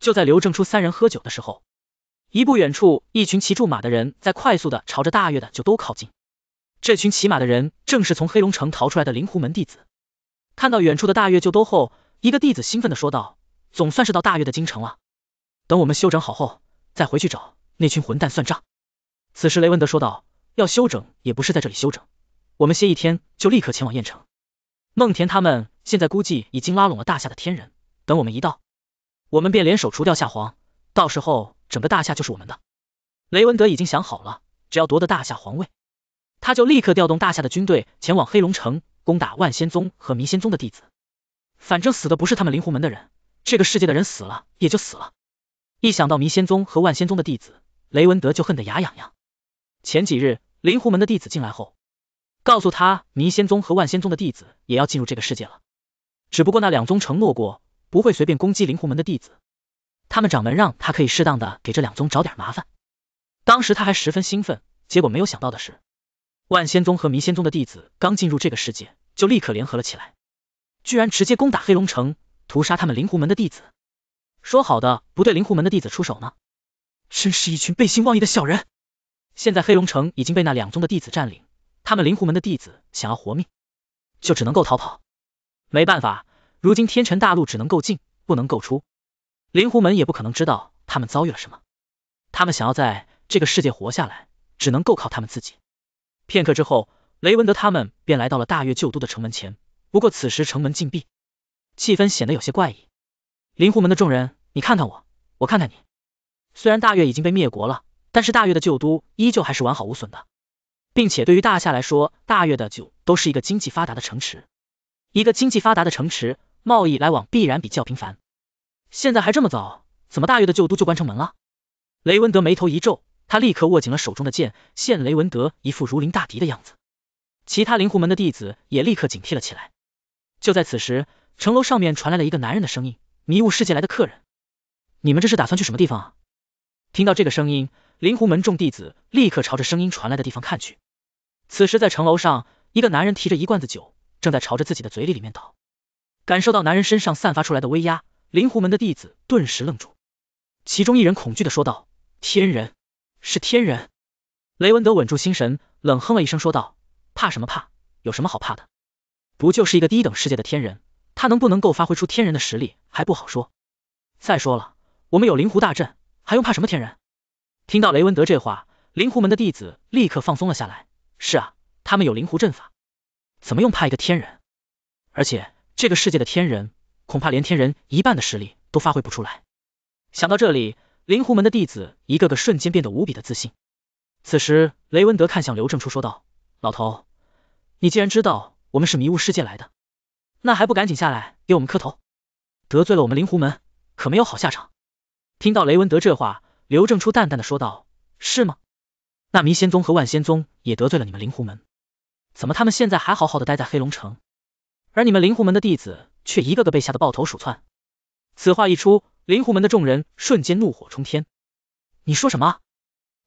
就在刘正初三人喝酒的时候，一不远处，一群骑住马的人在快速的朝着大月的就都靠近。这群骑马的人正是从黑龙城逃出来的灵狐门弟子。看到远处的大月就都后，一个弟子兴奋的说道：“总算是到大月的京城了，等我们休整好后，再回去找那群混蛋算账。”此时雷文德说道：“要休整也不是在这里休整，我们歇一天就立刻前往燕城。孟田他们现在估计已经拉拢了大夏的天人，等我们一到。”我们便联手除掉夏皇，到时候整个大夏就是我们的。雷文德已经想好了，只要夺得大夏皇位，他就立刻调动大夏的军队前往黑龙城攻打万仙宗和迷仙宗的弟子。反正死的不是他们灵狐门的人，这个世界的人死了也就死了。一想到迷仙宗和万仙宗的弟子，雷文德就恨得牙痒痒。前几日，灵狐门的弟子进来后，告诉他迷仙宗和万仙宗的弟子也要进入这个世界了，只不过那两宗承诺过。不会随便攻击灵狐门的弟子，他们掌门让他可以适当的给这两宗找点麻烦。当时他还十分兴奋，结果没有想到的是，万仙宗和迷仙宗的弟子刚进入这个世界，就立刻联合了起来，居然直接攻打黑龙城，屠杀他们灵狐门的弟子。说好的不对灵狐门的弟子出手呢？真是一群背信忘义的小人！现在黑龙城已经被那两宗的弟子占领，他们灵狐门的弟子想要活命，就只能够逃跑。没办法。如今天辰大陆只能够进不能够出，灵狐门也不可能知道他们遭遇了什么。他们想要在这个世界活下来，只能够靠他们自己。片刻之后，雷文德他们便来到了大月旧都的城门前，不过此时城门禁闭，气氛显得有些怪异。灵狐门的众人，你看看我，我看看你。虽然大月已经被灭国了，但是大月的旧都依旧还是完好无损的，并且对于大夏来说，大月的旧都是一个经济发达的城池，一个经济发达的城池。贸易来往必然比较频繁，现在还这么早，怎么大月的旧都就关城门了？雷文德眉头一皱，他立刻握紧了手中的剑，现雷文德一副如临大敌的样子。其他灵狐门的弟子也立刻警惕了起来。就在此时，城楼上面传来了一个男人的声音：“迷雾世界来的客人，你们这是打算去什么地方？”啊？”听到这个声音，灵狐门众弟子立刻朝着声音传来的地方看去。此时在城楼上，一个男人提着一罐子酒，正在朝着自己的嘴里里面倒。感受到男人身上散发出来的威压，灵狐门的弟子顿时愣住，其中一人恐惧的说道：“天人，是天人。”雷文德稳住心神，冷哼了一声说道：“怕什么怕？有什么好怕的？不就是一个低等世界的天人，他能不能够发挥出天人的实力还不好说。再说了，我们有灵狐大阵，还用怕什么天人？”听到雷文德这话，灵狐门的弟子立刻放松了下来。是啊，他们有灵狐阵法，怎么用怕一个天人？而且。这个世界的天人，恐怕连天人一半的实力都发挥不出来。想到这里，灵狐门的弟子一个个瞬间变得无比的自信。此时，雷文德看向刘正初说道：“老头，你既然知道我们是迷雾世界来的，那还不赶紧下来给我们磕头？得罪了我们灵狐门，可没有好下场。”听到雷文德这话，刘正初淡淡的说道：“是吗？那迷仙宗和万仙宗也得罪了你们灵狐门，怎么他们现在还好好的待在黑龙城？”而你们灵狐门的弟子却一个个被吓得抱头鼠窜。此话一出，灵狐门的众人瞬间怒火冲天。你说什么？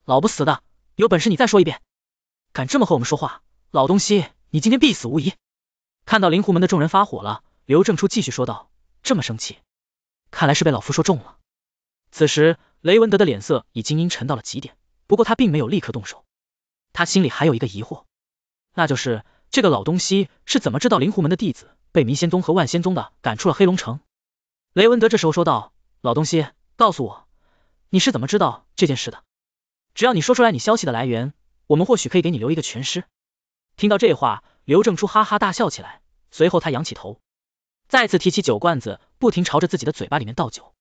老不死的，有本事你再说一遍！敢这么和我们说话，老东西，你今天必死无疑！看到灵狐门的众人发火了，刘正初继续说道：“这么生气，看来是被老夫说中了。”此时，雷文德的脸色已经阴沉到了极点，不过他并没有立刻动手，他心里还有一个疑惑，那就是。这个老东西是怎么知道灵狐门的弟子被迷仙宗和万仙宗的赶出了黑龙城？雷文德这时候说道：“老东西，告诉我，你是怎么知道这件事的？只要你说出来你消息的来源，我们或许可以给你留一个全尸。”听到这话，刘正初哈哈大笑起来，随后他仰起头，再次提起酒罐子，不停朝着自己的嘴巴里面倒酒。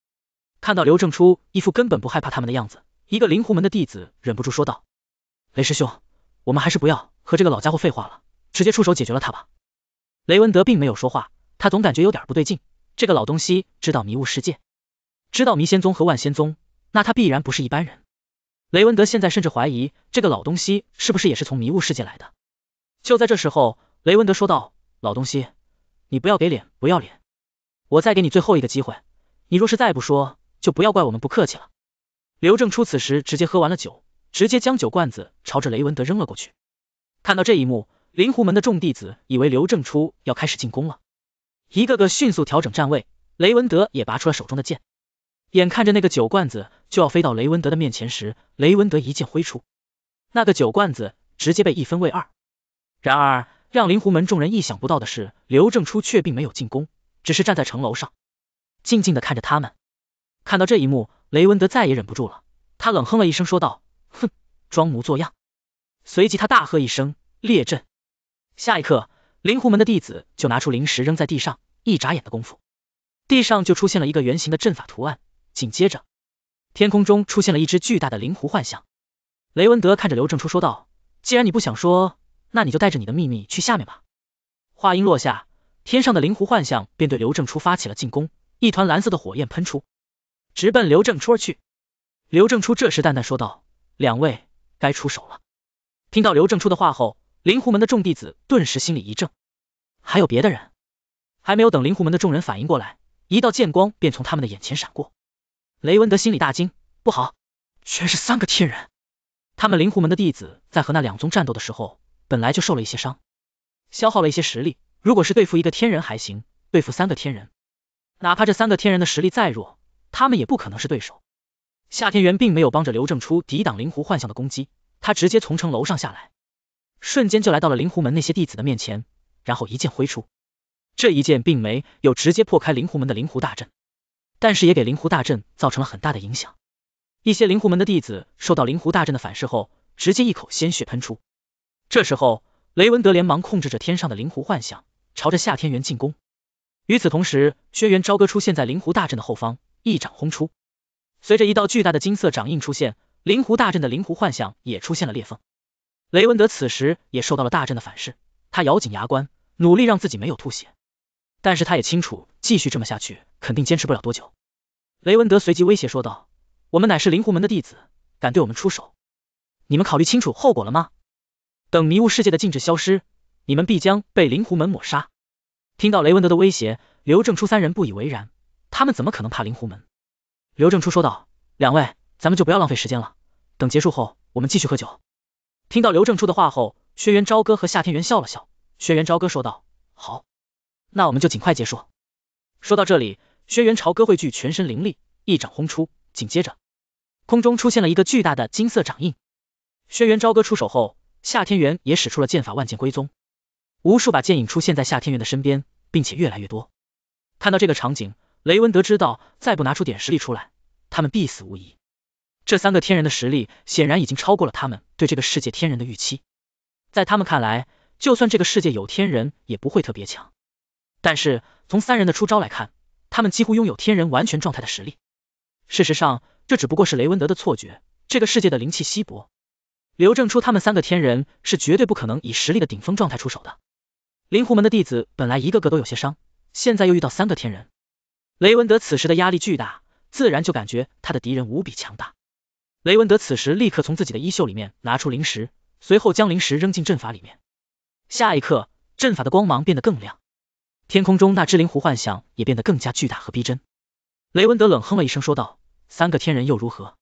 看到刘正初一副根本不害怕他们的样子，一个灵狐门的弟子忍不住说道：“雷师兄，我们还是不要和这个老家伙废话了。”直接出手解决了他吧，雷文德并没有说话，他总感觉有点不对劲。这个老东西知道迷雾世界，知道迷仙宗和万仙宗，那他必然不是一般人。雷文德现在甚至怀疑这个老东西是不是也是从迷雾世界来的。就在这时候，雷文德说道：“老东西，你不要给脸不要脸，我再给你最后一个机会，你若是再不说，就不要怪我们不客气了。”刘正初此时直接喝完了酒，直接将酒罐子朝着雷文德扔了过去。看到这一幕。灵狐门的众弟子以为刘正初要开始进攻了，一个个迅速调整站位。雷文德也拔出了手中的剑。眼看着那个酒罐子就要飞到雷文德的面前时，雷文德一剑挥出，那个酒罐子直接被一分为二。然而，让灵狐门众人意想不到的是，刘正初却并没有进攻，只是站在城楼上，静静的看着他们。看到这一幕，雷文德再也忍不住了，他冷哼了一声，说道：“哼，装模作样。”随即他大喝一声：“列阵！”下一刻，灵狐门的弟子就拿出灵石扔在地上，一眨眼的功夫，地上就出现了一个圆形的阵法图案。紧接着，天空中出现了一只巨大的灵狐幻象。雷文德看着刘正初说道：“既然你不想说，那你就带着你的秘密去下面吧。”话音落下，天上的灵狐幻象便对刘正初发起了进攻，一团蓝色的火焰喷出，直奔刘正初而去。刘正初这时淡淡说道：“两位，该出手了。”听到刘正初的话后，灵狐门的众弟子顿时心里一怔，还有别的人？还没有等灵狐门的众人反应过来，一道剑光便从他们的眼前闪过。雷文德心里大惊，不好，全是三个天人！他们灵狐门的弟子在和那两宗战斗的时候，本来就受了一些伤，消耗了一些实力。如果是对付一个天人还行，对付三个天人，哪怕这三个天人的实力再弱，他们也不可能是对手。夏天元并没有帮着刘正初抵挡灵狐幻象的攻击，他直接从城楼上下来。瞬间就来到了灵狐门那些弟子的面前，然后一剑挥出，这一剑并没有直接破开灵狐门的灵狐大阵，但是也给灵狐大阵造成了很大的影响。一些灵狐门的弟子受到灵狐大阵的反噬后，直接一口鲜血喷出。这时候，雷文德连忙控制着天上的灵狐幻想，朝着夏天元进攻。与此同时，轩辕朝歌出现在灵狐大阵的后方，一掌轰出。随着一道巨大的金色掌印出现，灵狐大阵的灵狐幻想也出现了裂缝。雷文德此时也受到了大阵的反噬，他咬紧牙关，努力让自己没有吐血。但是他也清楚，继续这么下去，肯定坚持不了多久。雷文德随即威胁说道：“我们乃是灵狐门的弟子，敢对我们出手，你们考虑清楚后果了吗？等迷雾世界的禁制消失，你们必将被灵狐门抹杀。”听到雷文德的威胁，刘正初三人不以为然，他们怎么可能怕灵狐门？刘正初说道：“两位，咱们就不要浪费时间了，等结束后，我们继续喝酒。”听到刘正初的话后，轩辕朝歌和夏天元笑了笑。轩辕朝歌说道：“好，那我们就尽快结束。”说到这里，轩辕朝歌汇聚全身灵力，一掌轰出，紧接着空中出现了一个巨大的金色掌印。轩辕朝歌出手后，夏天元也使出了剑法万剑归宗，无数把剑影出现在夏天元的身边，并且越来越多。看到这个场景，雷文德知道再不拿出点实力出来，他们必死无疑。这三个天人的实力显然已经超过了他们对这个世界天人的预期，在他们看来，就算这个世界有天人，也不会特别强。但是从三人的出招来看，他们几乎拥有天人完全状态的实力。事实上，这只不过是雷文德的错觉。这个世界的灵气稀薄，刘正初他们三个天人是绝对不可能以实力的顶峰状态出手的。灵狐门的弟子本来一个个都有些伤，现在又遇到三个天人，雷文德此时的压力巨大，自然就感觉他的敌人无比强大。雷文德此时立刻从自己的衣袖里面拿出灵石，随后将灵石扔进阵法里面。下一刻，阵法的光芒变得更亮，天空中那只灵狐幻象也变得更加巨大和逼真。雷文德冷哼了一声，说道：“三个天人又如何？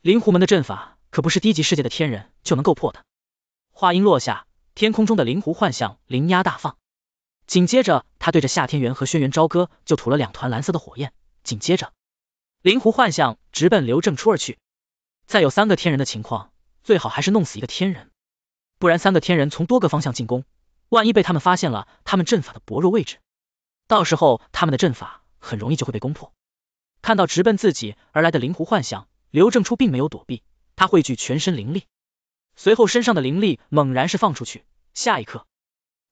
灵狐门的阵法可不是低级世界的天人就能够破的。”话音落下，天空中的灵狐幻象灵压大放，紧接着他对着夏天元和轩辕朝歌就吐了两团蓝色的火焰，紧接着灵狐幻象直奔刘正初而去。再有三个天人的情况，最好还是弄死一个天人，不然三个天人从多个方向进攻，万一被他们发现了他们阵法的薄弱位置，到时候他们的阵法很容易就会被攻破。看到直奔自己而来的灵狐幻想，刘正初并没有躲避，他汇聚全身灵力，随后身上的灵力猛然是放出去，下一刻，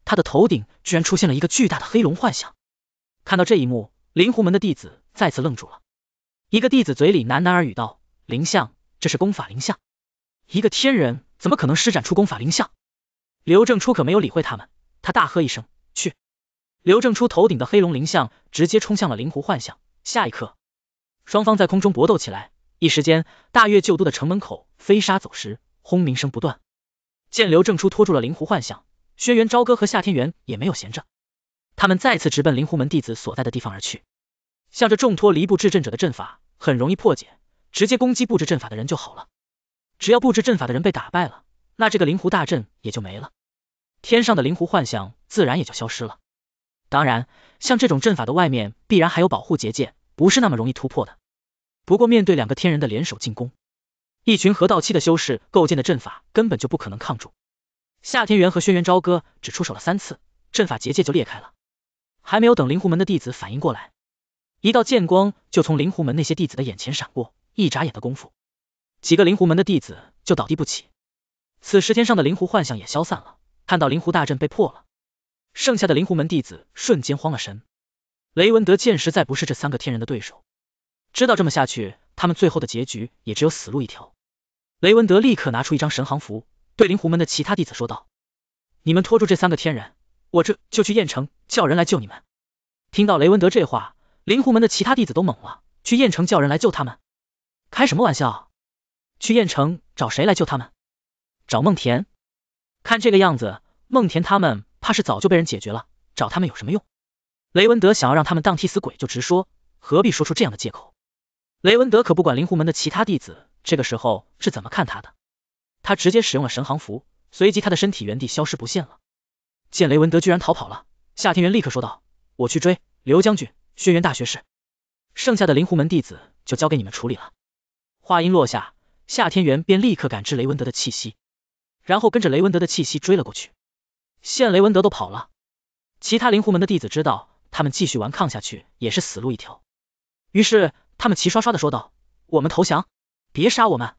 他的头顶居然出现了一个巨大的黑龙幻想。看到这一幕，灵狐门的弟子再次愣住了，一个弟子嘴里喃喃耳语道：“灵相。”这是功法灵相。一个天人怎么可能施展出功法灵相？刘正初可没有理会他们，他大喝一声，去！刘正初头顶的黑龙灵像直接冲向了灵狐幻象，下一刻，双方在空中搏斗起来，一时间大月旧都的城门口飞沙走石，轰鸣声不断。见刘正初拖住了灵狐幻象，轩辕朝歌和夏天元也没有闲着，他们再次直奔灵狐门弟子所在的地方而去，向着重托离布制阵者的阵法很容易破解。直接攻击布置阵法的人就好了，只要布置阵法的人被打败了，那这个灵狐大阵也就没了，天上的灵狐幻想自然也就消失了。当然，像这种阵法的外面必然还有保护结界，不是那么容易突破的。不过面对两个天人的联手进攻，一群河道期的修士构建的阵法根本就不可能抗住。夏天元和轩辕朝歌只出手了三次，阵法结界就裂开了。还没有等灵狐门的弟子反应过来，一道剑光就从灵狐门那些弟子的眼前闪过。一眨眼的功夫，几个灵狐门的弟子就倒地不起。此时天上的灵狐幻象也消散了，看到灵狐大阵被破了，剩下的灵狐门弟子瞬间慌了神。雷文德见实在不是这三个天人的对手，知道这么下去他们最后的结局也只有死路一条。雷文德立刻拿出一张神行符，对灵狐门的其他弟子说道：“你们拖住这三个天人，我这就去燕城叫人来救你们。”听到雷文德这话，灵狐门的其他弟子都懵了，去燕城叫人来救他们？开什么玩笑？去燕城找谁来救他们？找孟田？看这个样子，孟田他们怕是早就被人解决了，找他们有什么用？雷文德想要让他们当替死鬼，就直说，何必说出这样的借口？雷文德可不管灵狐门的其他弟子这个时候是怎么看他的，他直接使用了神行符，随即他的身体原地消失不见了。见雷文德居然逃跑了，夏天元立刻说道：“我去追刘将军、轩辕大学士，剩下的灵狐门弟子就交给你们处理了。”话音落下，夏天元便立刻感知雷文德的气息，然后跟着雷文德的气息追了过去。现雷文德都跑了，其他灵狐门的弟子知道他们继续顽抗下去也是死路一条，于是他们齐刷刷的说道：“我们投降，别杀我们。”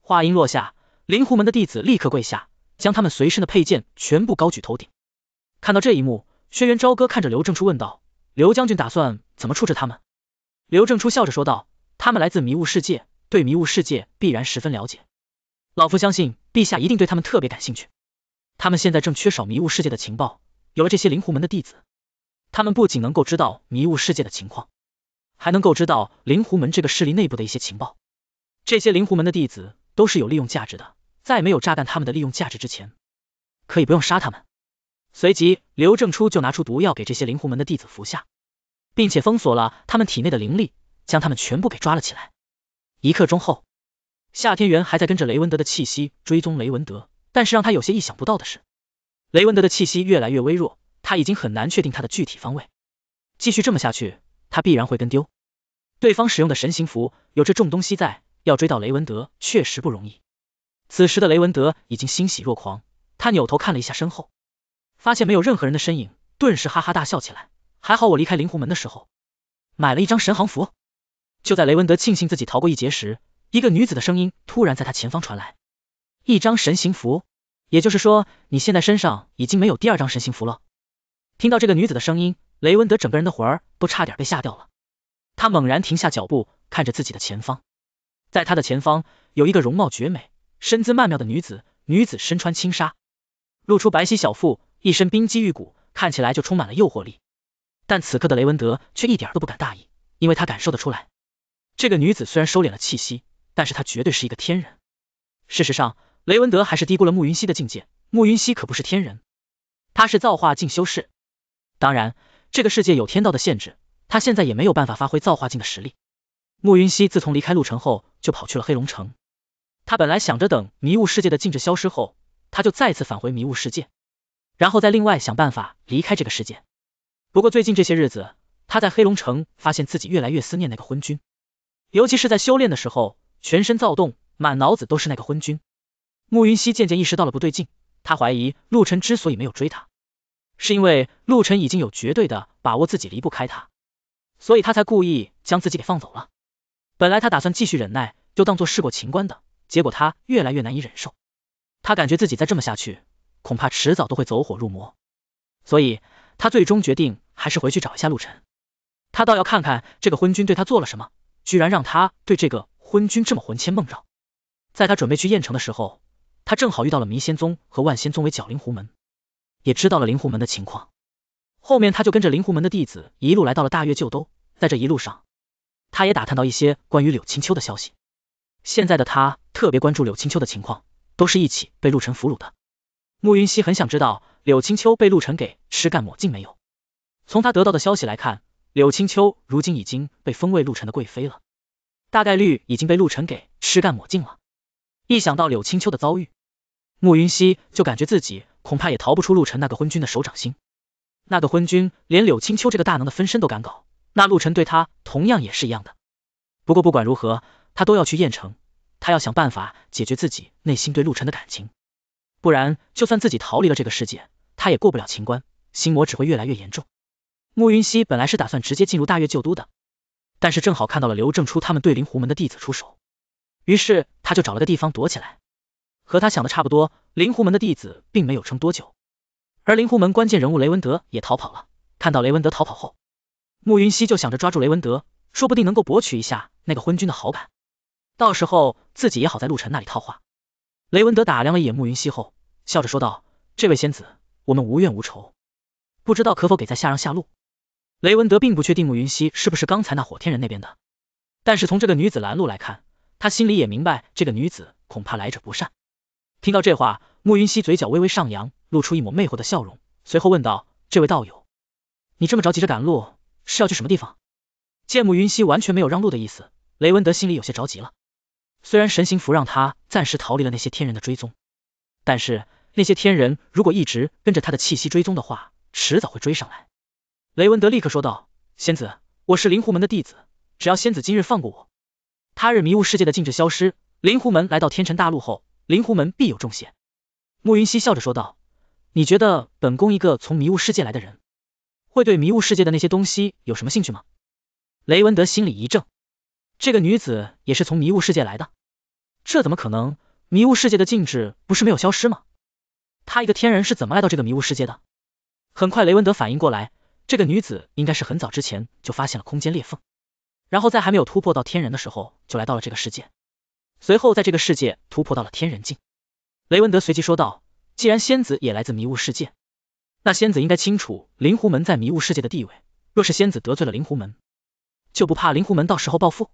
话音落下，灵狐门的弟子立刻跪下，将他们随身的佩剑全部高举头顶。看到这一幕，轩辕朝歌看着刘正初问道：“刘将军打算怎么处置他们？”刘正初笑着说道：“他们来自迷雾世界。”对迷雾世界必然十分了解，老夫相信陛下一定对他们特别感兴趣。他们现在正缺少迷雾世界的情报，有了这些灵狐门的弟子，他们不仅能够知道迷雾世界的情况，还能够知道灵狐门这个势力内部的一些情报。这些灵狐门的弟子都是有利用价值的，在没有榨干他们的利用价值之前，可以不用杀他们。随即，刘正初就拿出毒药给这些灵狐门的弟子服下，并且封锁了他们体内的灵力，将他们全部给抓了起来。一刻钟后，夏天元还在跟着雷文德的气息追踪雷文德，但是让他有些意想不到的是，雷文德的气息越来越微弱，他已经很难确定他的具体方位。继续这么下去，他必然会跟丢。对方使用的神行符有着重东西在，要追到雷文德确实不容易。此时的雷文德已经欣喜若狂，他扭头看了一下身后，发现没有任何人的身影，顿时哈哈大笑起来。还好我离开灵狐门的时候买了一张神行符。就在雷文德庆幸自己逃过一劫时，一个女子的声音突然在他前方传来。一张神行符，也就是说你现在身上已经没有第二张神行符了。听到这个女子的声音，雷文德整个人的魂儿都差点被吓掉了。他猛然停下脚步，看着自己的前方，在他的前方有一个容貌绝美、身姿曼妙的女子，女子身穿轻纱，露出白皙小腹，一身冰肌玉骨，看起来就充满了诱惑力。但此刻的雷文德却一点都不敢大意，因为他感受得出来。这个女子虽然收敛了气息，但是她绝对是一个天人。事实上，雷文德还是低估了慕云溪的境界。慕云溪可不是天人，他是造化境修士。当然，这个世界有天道的限制，他现在也没有办法发挥造化境的实力。慕云溪自从离开陆城后，就跑去了黑龙城。他本来想着等迷雾世界的禁制消失后，他就再次返回迷雾世界，然后再另外想办法离开这个世界。不过最近这些日子，他在黑龙城发现自己越来越思念那个昏君。尤其是在修炼的时候，全身躁动，满脑子都是那个昏君慕云熙。渐渐意识到了不对劲，他怀疑陆晨之所以没有追他，是因为陆晨已经有绝对的把握自己离不开他，所以他才故意将自己给放走了。本来他打算继续忍耐，就当做试过情关的，结果他越来越难以忍受，他感觉自己再这么下去，恐怕迟早都会走火入魔，所以他最终决定还是回去找一下陆晨，他倒要看看这个昏君对他做了什么。居然让他对这个昏君这么魂牵梦绕。在他准备去燕城的时候，他正好遇到了迷仙宗和万仙宗为剿灵狐门，也知道了灵狐门的情况。后面他就跟着灵狐门的弟子一路来到了大岳旧都，在这一路上，他也打探到一些关于柳青秋的消息。现在的他特别关注柳青秋的情况，都是一起被陆晨俘虏的。慕云溪很想知道柳青秋被陆晨给吃干抹净没有。从他得到的消息来看。柳青秋如今已经被封为陆晨的贵妃了，大概率已经被陆晨给吃干抹净了。一想到柳青秋的遭遇，慕云溪就感觉自己恐怕也逃不出陆晨那个昏君的手掌心。那个昏君连柳青秋这个大能的分身都敢搞，那陆晨对他同样也是一样的。不过不管如何，他都要去燕城，他要想办法解决自己内心对陆晨的感情，不然就算自己逃离了这个世界，他也过不了情关，心魔只会越来越严重。慕云熙本来是打算直接进入大越旧都的，但是正好看到了刘正初他们对灵狐门的弟子出手，于是他就找了个地方躲起来。和他想的差不多，灵狐门的弟子并没有撑多久，而灵狐门关键人物雷文德也逃跑了。看到雷文德逃跑后，慕云熙就想着抓住雷文德，说不定能够博取一下那个昏君的好感，到时候自己也好在陆晨那里套话。雷文德打量了一眼慕云熙后，笑着说道：“这位仙子，我们无怨无仇，不知道可否给在下让下路？”雷文德并不确定慕云溪是不是刚才那火天人那边的，但是从这个女子拦路来看，他心里也明白这个女子恐怕来者不善。听到这话，慕云溪嘴角微微上扬，露出一抹魅惑的笑容，随后问道：“这位道友，你这么着急着赶路，是要去什么地方？”见慕云溪完全没有让路的意思，雷文德心里有些着急了。虽然神行符让他暂时逃离了那些天人的追踪，但是那些天人如果一直跟着他的气息追踪的话，迟早会追上来。雷文德立刻说道：“仙子，我是灵狐门的弟子，只要仙子今日放过我，他日迷雾世界的禁制消失，灵狐门来到天辰大陆后，灵狐门必有重谢。”慕云熙笑着说道：“你觉得本宫一个从迷雾世界来的人，会对迷雾世界的那些东西有什么兴趣吗？”雷文德心里一怔，这个女子也是从迷雾世界来的，这怎么可能？迷雾世界的禁制不是没有消失吗？她一个天人是怎么来到这个迷雾世界的？很快，雷文德反应过来。这个女子应该是很早之前就发现了空间裂缝，然后在还没有突破到天人的时候就来到了这个世界，随后在这个世界突破到了天人境。雷文德随即说道：“既然仙子也来自迷雾世界，那仙子应该清楚灵狐门在迷雾世界的地位。若是仙子得罪了灵狐门，就不怕灵狐门到时候报复？”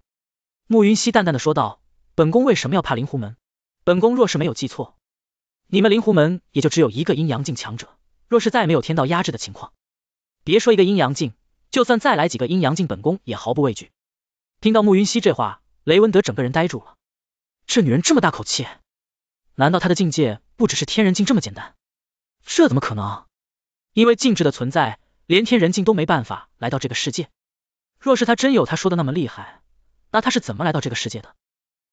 慕云溪淡淡的说道：“本宫为什么要怕灵狐门？本宫若是没有记错，你们灵狐门也就只有一个阴阳境强者，若是再没有天道压制的情况。”别说一个阴阳镜，就算再来几个阴阳镜，本宫也毫不畏惧。听到慕云溪这话，雷文德整个人呆住了。这女人这么大口气，难道她的境界不只是天人境这么简单？这怎么可能？因为禁制的存在，连天人境都没办法来到这个世界。若是他真有他说的那么厉害，那他是怎么来到这个世界的？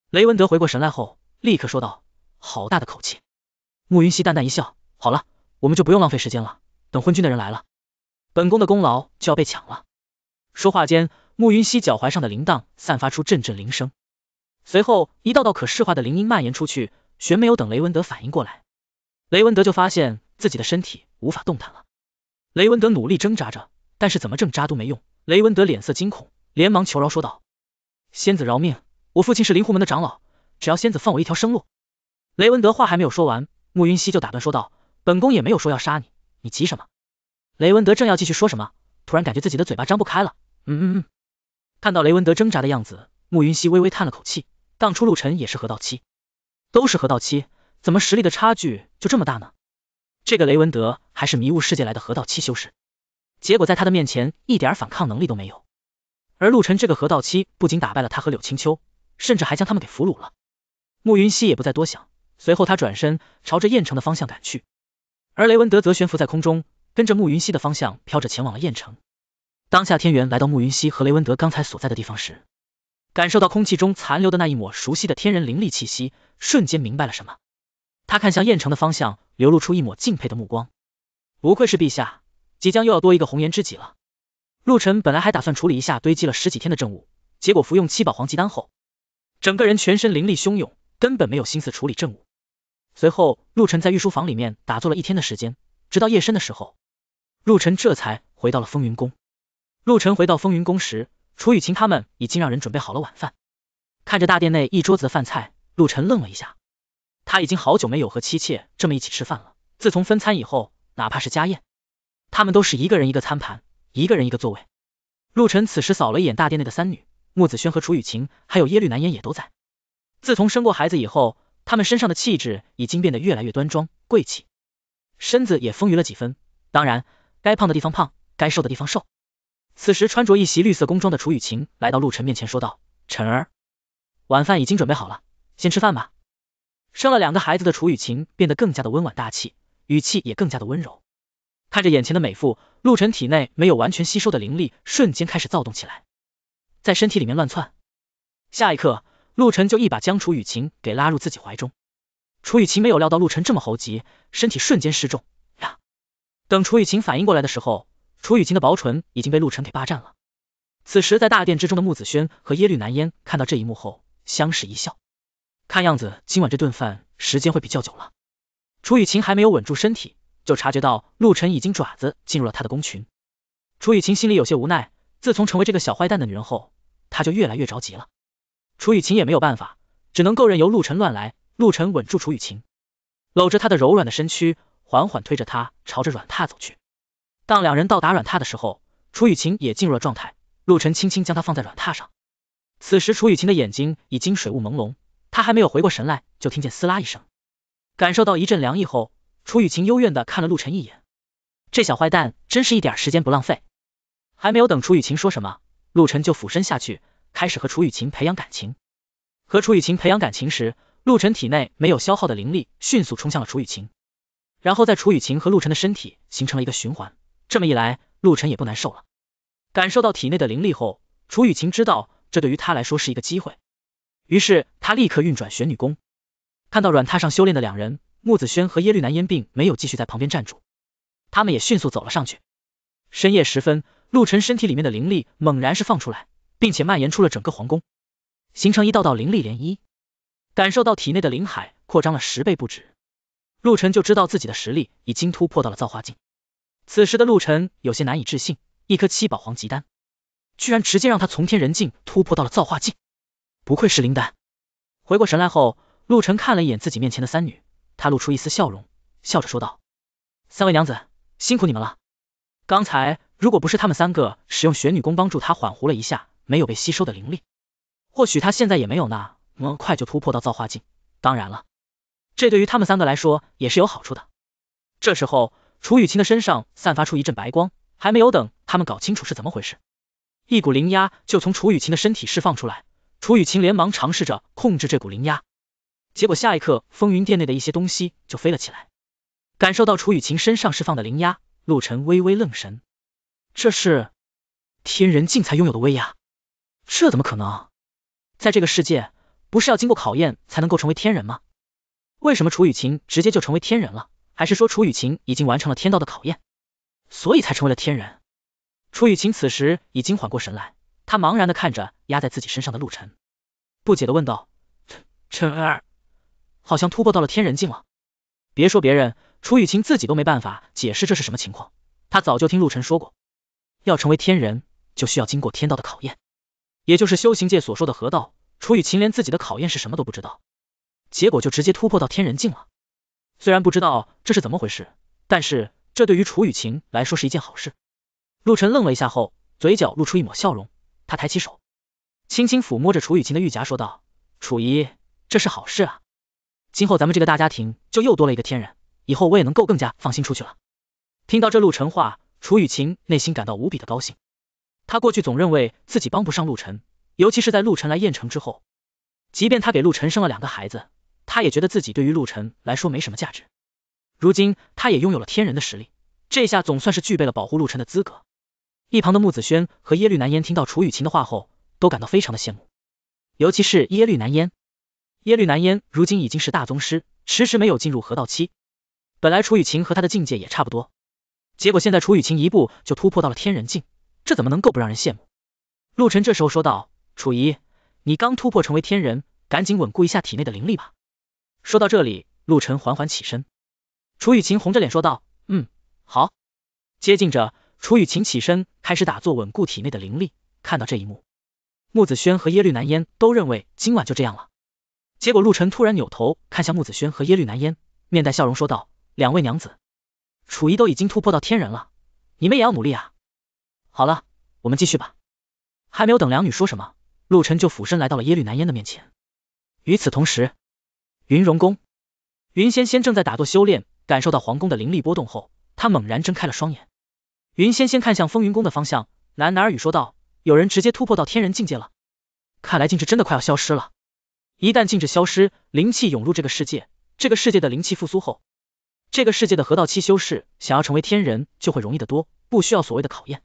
雷文德回过神来后，立刻说道：“好大的口气！”慕云溪淡淡一笑：“好了，我们就不用浪费时间了，等昏君的人来了。”本宫的功劳就要被抢了。说话间，慕云溪脚踝上的铃铛散发出阵阵铃声，随后一道道可视化的铃音蔓延出去。玄没有等雷文德反应过来，雷文德就发现自己的身体无法动弹了。雷文德努力挣扎着，但是怎么挣扎都没用。雷文德脸色惊恐，连忙求饶说道：“仙子饶命，我父亲是灵狐门的长老，只要仙子放我一条生路。”雷文德话还没有说完，慕云溪就打断说道：“本宫也没有说要杀你，你急什么？”雷文德正要继续说什么，突然感觉自己的嘴巴张不开了。嗯嗯嗯，看到雷文德挣扎的样子，慕云溪微微叹了口气。当初陆晨也是河道期，都是河道期，怎么实力的差距就这么大呢？这个雷文德还是迷雾世界来的河道期修士，结果在他的面前一点反抗能力都没有。而陆晨这个河道期不仅打败了他和柳青秋，甚至还将他们给俘虏了。慕云溪也不再多想，随后他转身朝着燕城的方向赶去，而雷文德则悬浮在空中。跟着慕云熙的方向飘着前往了燕城。当夏天元来到慕云熙和雷文德刚才所在的地方时，感受到空气中残留的那一抹熟悉的天人灵力气息，瞬间明白了什么。他看向燕城的方向，流露出一抹敬佩的目光。不愧是陛下，即将又要多一个红颜知己了。陆晨本来还打算处理一下堆积了十几天的政务，结果服用七宝黄芪丹后，整个人全身灵力汹涌，根本没有心思处理政务。随后，陆晨在御书房里面打坐了一天的时间，直到夜深的时候。陆晨这才回到了风云宫。陆晨回到风云宫时，楚雨晴他们已经让人准备好了晚饭。看着大殿内一桌子的饭菜，陆晨愣了一下。他已经好久没有和妻妾这么一起吃饭了。自从分餐以后，哪怕是家宴，他们都是一个人一个餐盘，一个人一个座位。陆晨此时扫了一眼大殿内的三女，木子轩和楚雨晴，还有耶律南烟也都在。自从生过孩子以后，他们身上的气质已经变得越来越端庄贵气，身子也丰腴了几分。当然。该胖的地方胖，该瘦的地方瘦。此时穿着一袭绿色工装的楚雨晴来到陆晨面前说道：“晨，儿，晚饭已经准备好了，先吃饭吧。”生了两个孩子的楚雨晴变得更加的温婉大气，语气也更加的温柔。看着眼前的美妇，陆晨体内没有完全吸收的灵力瞬间开始躁动起来，在身体里面乱窜。下一刻，陆晨就一把将楚雨晴给拉入自己怀中。楚雨晴没有料到陆晨这么猴急，身体瞬间失重。等楚雨晴反应过来的时候，楚雨晴的薄唇已经被陆晨给霸占了。此时在大殿之中的木子轩和耶律南烟看到这一幕后，相视一笑。看样子今晚这顿饭时间会比较久了。楚雨晴还没有稳住身体，就察觉到陆晨已经爪子进入了他的宫群。楚雨晴心里有些无奈，自从成为这个小坏蛋的女人后，她就越来越着急了。楚雨晴也没有办法，只能够任由陆晨乱来。陆晨稳住楚雨晴，搂着她的柔软的身躯。缓缓推着他朝着软榻走去。当两人到达软榻的时候，楚雨晴也进入了状态。陆晨轻轻将她放在软榻上。此时楚雨晴的眼睛已经水雾朦胧，她还没有回过神来，就听见撕拉一声，感受到一阵凉意后，楚雨晴幽怨的看了陆晨一眼。这小坏蛋真是一点时间不浪费。还没有等楚雨晴说什么，陆晨就俯身下去，开始和楚雨晴培养感情。和楚雨晴培养感情时，陆晨体内没有消耗的灵力迅速冲向了楚雨晴。然后在楚雨晴和陆晨的身体形成了一个循环，这么一来，陆晨也不难受了。感受到体内的灵力后，楚雨晴知道这对于他来说是一个机会，于是他立刻运转玄女功。看到软榻上修炼的两人，木子轩和耶律南烟并没有继续在旁边站住，他们也迅速走了上去。深夜时分，陆晨身体里面的灵力猛然是放出来，并且蔓延出了整个皇宫，形成一道道灵力涟漪。感受到体内的灵海扩张了十倍不止。陆晨就知道自己的实力已经突破到了造化境，此时的陆晨有些难以置信，一颗七宝黄极丹，居然直接让他从天人境突破到了造化境，不愧是灵丹。回过神来后，陆晨看了一眼自己面前的三女，他露出一丝笑容，笑着说道：“三位娘子，辛苦你们了。刚才如果不是他们三个使用玄女功帮助他缓和了一下没有被吸收的灵力，或许他现在也没有那么快就突破到造化境。当然了。”这对于他们三个来说也是有好处的。这时候，楚雨晴的身上散发出一阵白光，还没有等他们搞清楚是怎么回事，一股灵压就从楚雨晴的身体释放出来。楚雨晴连忙尝试着控制这股灵压，结果下一刻，风云殿内的一些东西就飞了起来。感受到楚雨晴身上释放的灵压，陆晨微微愣神，这是天人境才拥有的威压，这怎么可能？在这个世界，不是要经过考验才能够成为天人吗？为什么楚雨晴直接就成为天人了？还是说楚雨晴已经完成了天道的考验，所以才成为了天人？楚雨晴此时已经缓过神来，她茫然的看着压在自己身上的陆晨，不解的问道：“晨儿，好像突破到了天人境了。”别说别人，楚雨晴自己都没办法解释这是什么情况。她早就听陆晨说过，要成为天人就需要经过天道的考验，也就是修行界所说的河道。楚雨晴连自己的考验是什么都不知道。结果就直接突破到天人境了。虽然不知道这是怎么回事，但是这对于楚雨晴来说是一件好事。陆晨愣了一下后，嘴角露出一抹笑容，他抬起手，轻轻抚摸着楚雨晴的玉颊，说道：“楚姨，这是好事啊，今后咱们这个大家庭就又多了一个天人，以后我也能够更加放心出去了。”听到这陆晨话，楚雨晴内心感到无比的高兴。他过去总认为自己帮不上陆晨，尤其是在陆晨来燕城之后，即便他给陆晨生了两个孩子。他也觉得自己对于陆晨来说没什么价值，如今他也拥有了天人的实力，这下总算是具备了保护陆晨的资格。一旁的穆子轩和耶律南烟听到楚雨晴的话后，都感到非常的羡慕，尤其是耶律南烟，耶律南烟如今已经是大宗师，迟迟没有进入河道期，本来楚雨晴和他的境界也差不多，结果现在楚雨晴一步就突破到了天人境，这怎么能够不让人羡慕？陆晨这时候说道：“楚仪，你刚突破成为天人，赶紧稳固一下体内的灵力吧。”说到这里，陆晨缓缓起身，楚雨晴红着脸说道：“嗯，好。”接近着，楚雨晴起身开始打坐稳固体内的灵力。看到这一幕，木子轩和耶律南烟都认为今晚就这样了。结果陆晨突然扭头看向木子轩和耶律南烟，面带笑容说道：“两位娘子，楚仪都已经突破到天人了，你们也要努力啊。好了，我们继续吧。”还没有等两女说什么，陆晨就俯身来到了耶律南烟的面前。与此同时，云容宫，云仙仙正在打坐修炼，感受到皇宫的灵力波动后，她猛然睁开了双眼。云仙仙看向风云宫的方向，喃喃耳语说道：“有人直接突破到天人境界了，看来禁制真的快要消失了。一旦禁制消失，灵气涌入这个世界，这个世界的灵气复苏后，这个世界的河道期修士想要成为天人就会容易的多，不需要所谓的考验。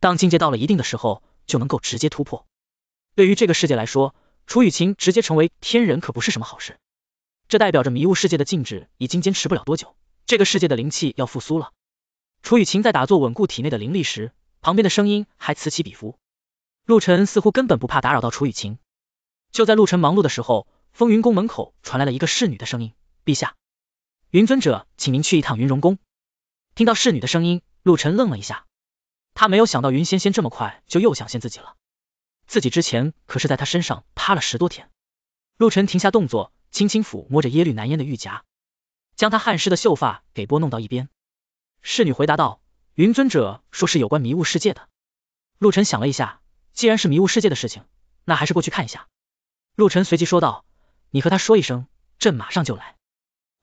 当境界到了一定的时候，就能够直接突破。对于这个世界来说，楚雨晴直接成为天人可不是什么好事。”这代表着迷雾世界的静止已经坚持不了多久，这个世界的灵气要复苏了。楚雨晴在打坐稳固体内的灵力时，旁边的声音还此起彼伏。陆晨似乎根本不怕打扰到楚雨晴。就在陆晨忙碌的时候，风云宫门口传来了一个侍女的声音：“陛下，云尊者请您去一趟云容宫。”听到侍女的声音，陆晨愣了一下，他没有想到云仙仙这么快就又想见自己了，自己之前可是在他身上趴了十多天。陆晨停下动作。轻轻抚摸着耶律南烟的玉颊，将她汗湿的秀发给拨弄到一边。侍女回答道：“云尊者说是有关迷雾世界的。”陆晨想了一下，既然是迷雾世界的事情，那还是过去看一下。陆晨随即说道：“你和他说一声，朕马上就来。”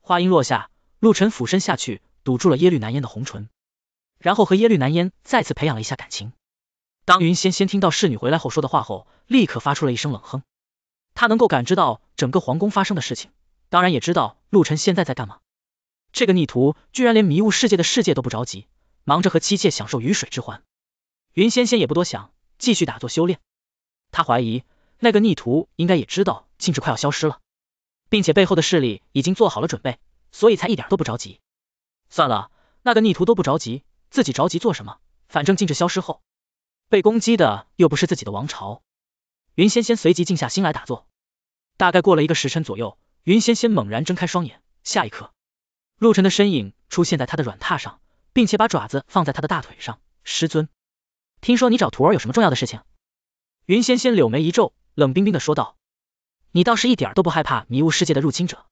话音落下，陆晨俯身下去，堵住了耶律南烟的红唇，然后和耶律南烟再次培养了一下感情。当云仙仙听到侍女回来后说的话后，立刻发出了一声冷哼。他能够感知到整个皇宫发生的事情，当然也知道陆晨现在在干嘛。这个逆徒居然连迷雾世界的世界都不着急，忙着和妻妾享受鱼水之欢。云仙仙也不多想，继续打坐修炼。他怀疑那个逆徒应该也知道禁制快要消失了，并且背后的势力已经做好了准备，所以才一点都不着急。算了，那个逆徒都不着急，自己着急做什么？反正禁制消失后，被攻击的又不是自己的王朝。云仙仙随即静下心来打坐，大概过了一个时辰左右，云仙仙猛然睁开双眼，下一刻，陆晨的身影出现在他的软榻上，并且把爪子放在他的大腿上。师尊，听说你找徒儿有什么重要的事情？云仙仙柳眉一皱，冷冰冰的说道：“你倒是一点都不害怕迷雾世界的入侵者。”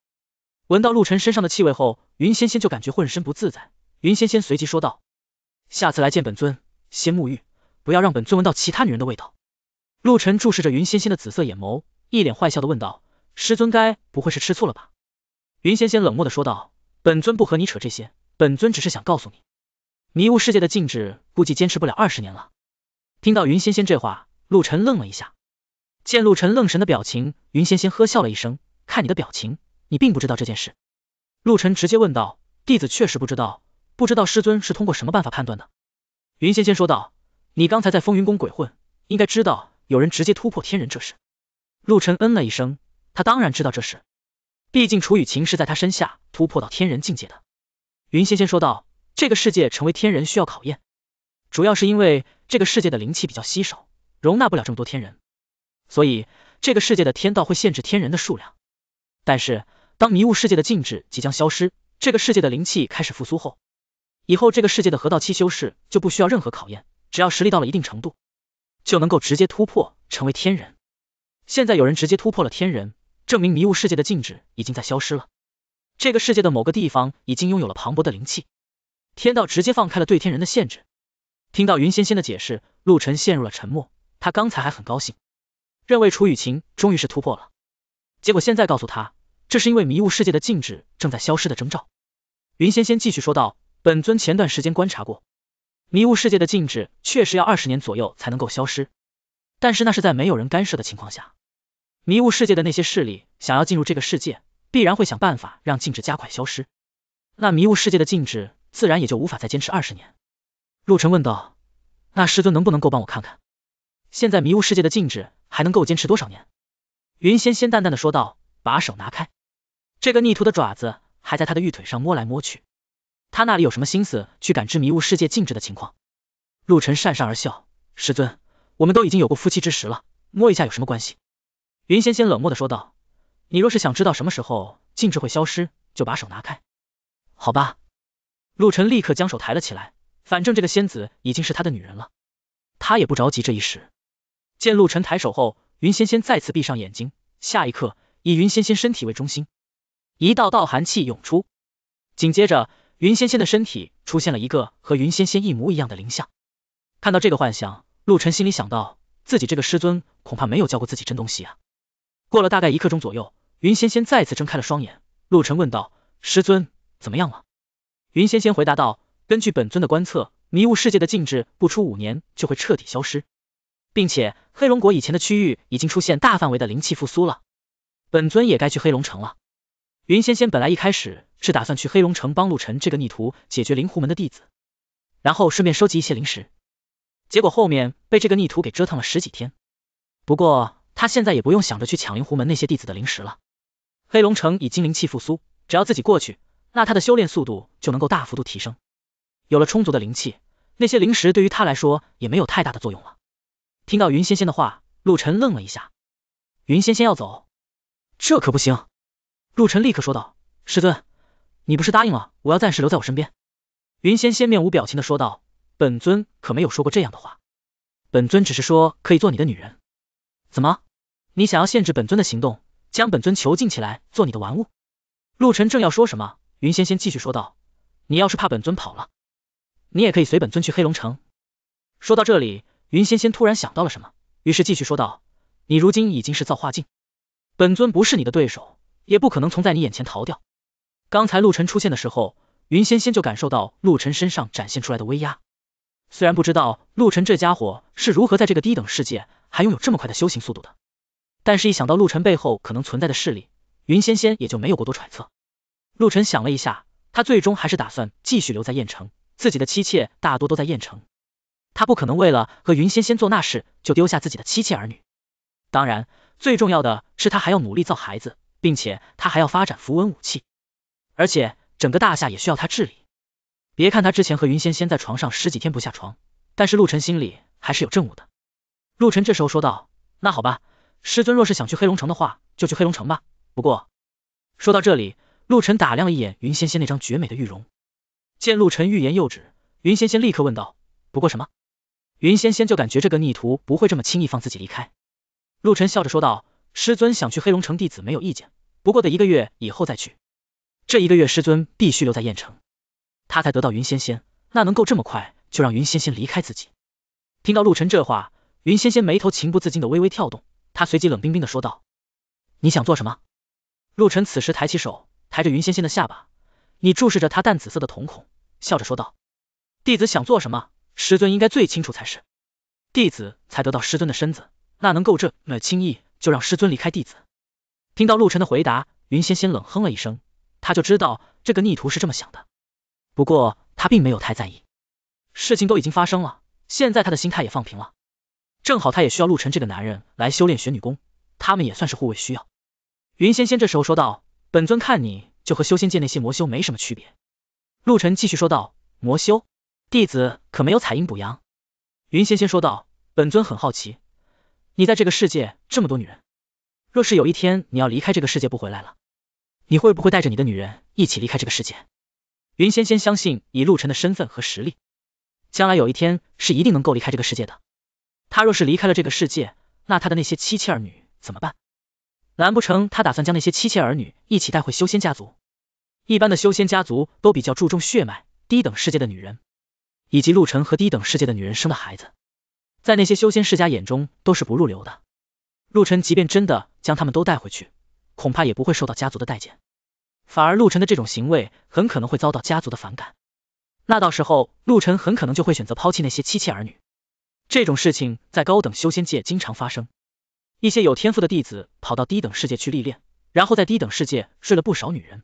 闻到陆晨身上的气味后，云仙仙就感觉浑身不自在。云仙仙随即说道：“下次来见本尊，先沐浴，不要让本尊闻到其他女人的味道。”陆晨注视着云仙仙的紫色眼眸，一脸坏笑的问道：“师尊该不会是吃醋了吧？”云仙仙冷漠的说道：“本尊不和你扯这些，本尊只是想告诉你，迷雾世界的禁制估计坚持不了二十年了。”听到云仙仙这话，陆晨愣了一下。见陆晨愣神的表情，云仙仙呵笑了一声：“看你的表情，你并不知道这件事。”陆晨直接问道：“弟子确实不知道，不知道师尊是通过什么办法判断的？”云仙仙说道：“你刚才在风云宫鬼混，应该知道。”有人直接突破天人，这事，陆晨嗯了一声，他当然知道这事，毕竟楚雨晴是在他身下突破到天人境界的。云仙仙说道：“这个世界成为天人需要考验，主要是因为这个世界的灵气比较稀少，容纳不了这么多天人，所以这个世界的天道会限制天人的数量。但是当迷雾世界的禁制即将消失，这个世界的灵气开始复苏后，以后这个世界的河道期修士就不需要任何考验，只要实力到了一定程度。”就能够直接突破成为天人。现在有人直接突破了天人，证明迷雾世界的禁止已经在消失了。这个世界的某个地方已经拥有了磅礴的灵气，天道直接放开了对天人的限制。听到云仙仙的解释，陆晨陷入了沉默。他刚才还很高兴，认为楚雨晴终于是突破了，结果现在告诉他，这是因为迷雾世界的禁止正在消失的征兆。云仙仙继续说道，本尊前段时间观察过。迷雾世界的禁制确实要二十年左右才能够消失，但是那是在没有人干涉的情况下。迷雾世界的那些势力想要进入这个世界，必然会想办法让禁制加快消失，那迷雾世界的禁制自然也就无法再坚持二十年。陆晨问道：“那师尊能不能够帮我看看，现在迷雾世界的禁制还能够坚持多少年？”云仙仙淡淡的说道：“把手拿开，这个逆徒的爪子还在他的玉腿上摸来摸去。”他那里有什么心思去感知迷雾世界静止的情况？陆晨讪讪而笑，师尊，我们都已经有过夫妻之实了，摸一下有什么关系？云仙仙冷漠的说道，你若是想知道什么时候静止会消失，就把手拿开，好吧？陆晨立刻将手抬了起来，反正这个仙子已经是他的女人了，他也不着急这一时。见陆晨抬手后，云仙仙再次闭上眼睛，下一刻以云仙仙身体为中心，一道道寒气涌出，紧接着。云仙仙的身体出现了一个和云仙仙一模一样的灵像，看到这个幻想，陆晨心里想到，自己这个师尊恐怕没有教过自己真东西啊。过了大概一刻钟左右，云仙仙再次睁开了双眼，陆晨问道，师尊怎么样了？云仙仙回答道，根据本尊的观测，迷雾世界的禁制不出五年就会彻底消失，并且黑龙国以前的区域已经出现大范围的灵气复苏了，本尊也该去黑龙城了。云仙仙本来一开始是打算去黑龙城帮陆晨这个逆徒解决灵狐门的弟子，然后顺便收集一些灵石。结果后面被这个逆徒给折腾了十几天。不过他现在也不用想着去抢灵狐门那些弟子的灵石了。黑龙城已精灵气复苏，只要自己过去，那他的修炼速度就能够大幅度提升。有了充足的灵气，那些灵石对于他来说也没有太大的作用了。听到云仙仙的话，陆晨愣了一下。云仙仙要走？这可不行！陆晨立刻说道：“师尊，你不是答应了我要暂时留在我身边？”云仙仙面无表情的说道：“本尊可没有说过这样的话，本尊只是说可以做你的女人。怎么，你想要限制本尊的行动，将本尊囚禁起来做你的玩物？”陆晨正要说什么，云仙仙继续说道：“你要是怕本尊跑了，你也可以随本尊去黑龙城。”说到这里，云仙仙突然想到了什么，于是继续说道：“你如今已经是造化境，本尊不是你的对手。”也不可能从在你眼前逃掉。刚才陆晨出现的时候，云仙仙就感受到陆晨身上展现出来的威压。虽然不知道陆晨这家伙是如何在这个低等世界还拥有这么快的修行速度的，但是一想到陆晨背后可能存在的势力，云仙仙也就没有过多揣测。陆晨想了一下，他最终还是打算继续留在燕城，自己的妻妾大多都在燕城，他不可能为了和云仙仙做那事就丢下自己的妻妾儿女。当然，最重要的是他还要努力造孩子。并且他还要发展符文武器，而且整个大夏也需要他治理。别看他之前和云仙仙在床上十几天不下床，但是陆晨心里还是有正务的。陆晨这时候说道：“那好吧，师尊若是想去黑龙城的话，就去黑龙城吧。”不过说到这里，陆晨打量了一眼云仙仙那张绝美的玉容，见陆晨欲言又止，云仙仙立刻问道：“不过什么？”云仙仙就感觉这个逆徒不会这么轻易放自己离开。陆晨笑着说道。师尊想去黑龙城，弟子没有意见，不过得一个月以后再去。这一个月师尊必须留在燕城，他才得到云仙仙，那能够这么快就让云仙仙离开自己？听到陆晨这话，云仙仙眉头情不自禁的微微跳动，他随即冷冰冰的说道：“你想做什么？”陆晨此时抬起手，抬着云仙仙的下巴，你注视着他淡紫色的瞳孔，笑着说道：“弟子想做什么，师尊应该最清楚才是。弟子才得到师尊的身子，那能够这么轻易？”就让师尊离开弟子。听到陆晨的回答，云仙仙冷哼了一声，他就知道这个逆徒是这么想的。不过他并没有太在意，事情都已经发生了，现在他的心态也放平了。正好他也需要陆晨这个男人来修炼玄女功，他们也算是护卫需要。云仙仙这时候说道：“本尊看你就和修仙界那些魔修没什么区别。”陆晨继续说道：“魔修弟子可没有采阴补阳。”云仙仙说道：“本尊很好奇。”你在这个世界这么多女人，若是有一天你要离开这个世界不回来了，你会不会带着你的女人一起离开这个世界？云仙仙相信以陆晨的身份和实力，将来有一天是一定能够离开这个世界的。他若是离开了这个世界，那他的那些妻妾儿女怎么办？难不成他打算将那些妻妾儿女一起带回修仙家族？一般的修仙家族都比较注重血脉，低等世界的女人，以及陆晨和低等世界的女人生的孩子。在那些修仙世家眼中都是不入流的。陆晨即便真的将他们都带回去，恐怕也不会受到家族的待见。反而陆晨的这种行为很可能会遭到家族的反感。那到时候陆晨很可能就会选择抛弃那些妻妾儿女。这种事情在高等修仙界经常发生。一些有天赋的弟子跑到低等世界去历练，然后在低等世界睡了不少女人，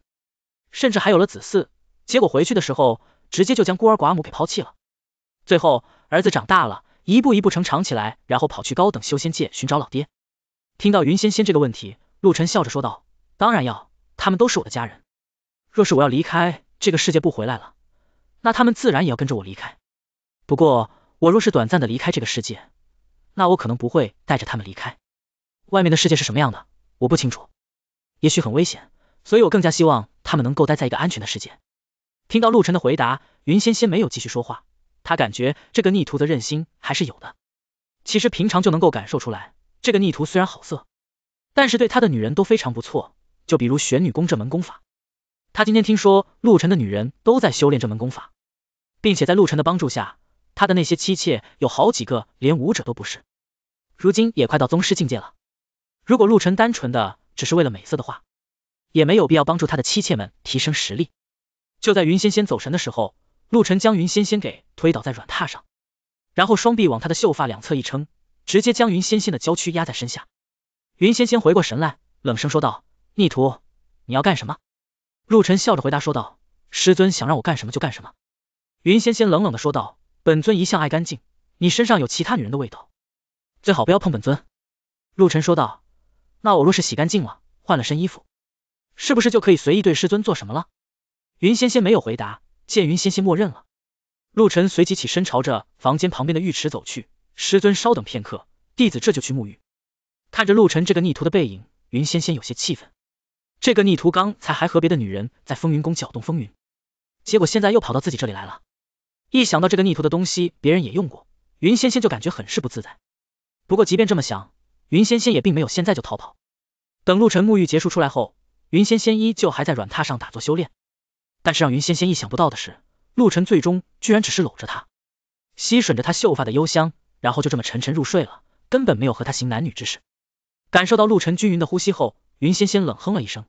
甚至还有了子嗣。结果回去的时候，直接就将孤儿寡母给抛弃了。最后儿子长大了。一步一步成长起来，然后跑去高等修仙界寻找老爹。听到云仙仙这个问题，陆晨笑着说道：“当然要，他们都是我的家人。若是我要离开这个世界不回来了，那他们自然也要跟着我离开。不过我若是短暂的离开这个世界，那我可能不会带着他们离开。外面的世界是什么样的，我不清楚，也许很危险，所以我更加希望他们能够待在一个安全的世界。”听到陆晨的回答，云仙仙没有继续说话。他感觉这个逆徒的韧性还是有的，其实平常就能够感受出来。这个逆徒虽然好色，但是对他的女人都非常不错。就比如玄女功这门功法，他今天听说陆晨的女人都在修炼这门功法，并且在陆晨的帮助下，他的那些妻妾有好几个连武者都不是，如今也快到宗师境界了。如果陆晨单纯的只是为了美色的话，也没有必要帮助他的妻妾们提升实力。就在云仙仙走神的时候。陆晨将云纤纤给推倒在软榻上，然后双臂往她的秀发两侧一撑，直接将云纤纤的娇躯压在身下。云纤纤回过神来，冷声说道：“逆徒，你要干什么？”陆晨笑着回答说道：“师尊想让我干什么就干什么。”云纤纤冷冷的说道：“本尊一向爱干净，你身上有其他女人的味道，最好不要碰本尊。”陆晨说道：“那我若是洗干净了，换了身衣服，是不是就可以随意对师尊做什么了？”云纤纤没有回答。见云仙仙默认了，陆晨随即起身朝着房间旁边的浴池走去。师尊稍等片刻，弟子这就去沐浴。看着陆晨这个逆徒的背影，云仙仙有些气愤。这个逆徒刚才还和别的女人在风云宫搅动风云，结果现在又跑到自己这里来了。一想到这个逆徒的东西别人也用过，云仙仙就感觉很是不自在。不过即便这么想，云仙仙也并没有现在就逃跑。等陆晨沐浴结束出来后，云仙仙依旧还在软榻上打坐修炼。但是让云仙仙意想不到的是，陆晨最终居然只是搂着她，吸吮着她秀发的幽香，然后就这么沉沉入睡了，根本没有和她行男女之事。感受到陆晨均匀的呼吸后，云仙仙冷哼了一声，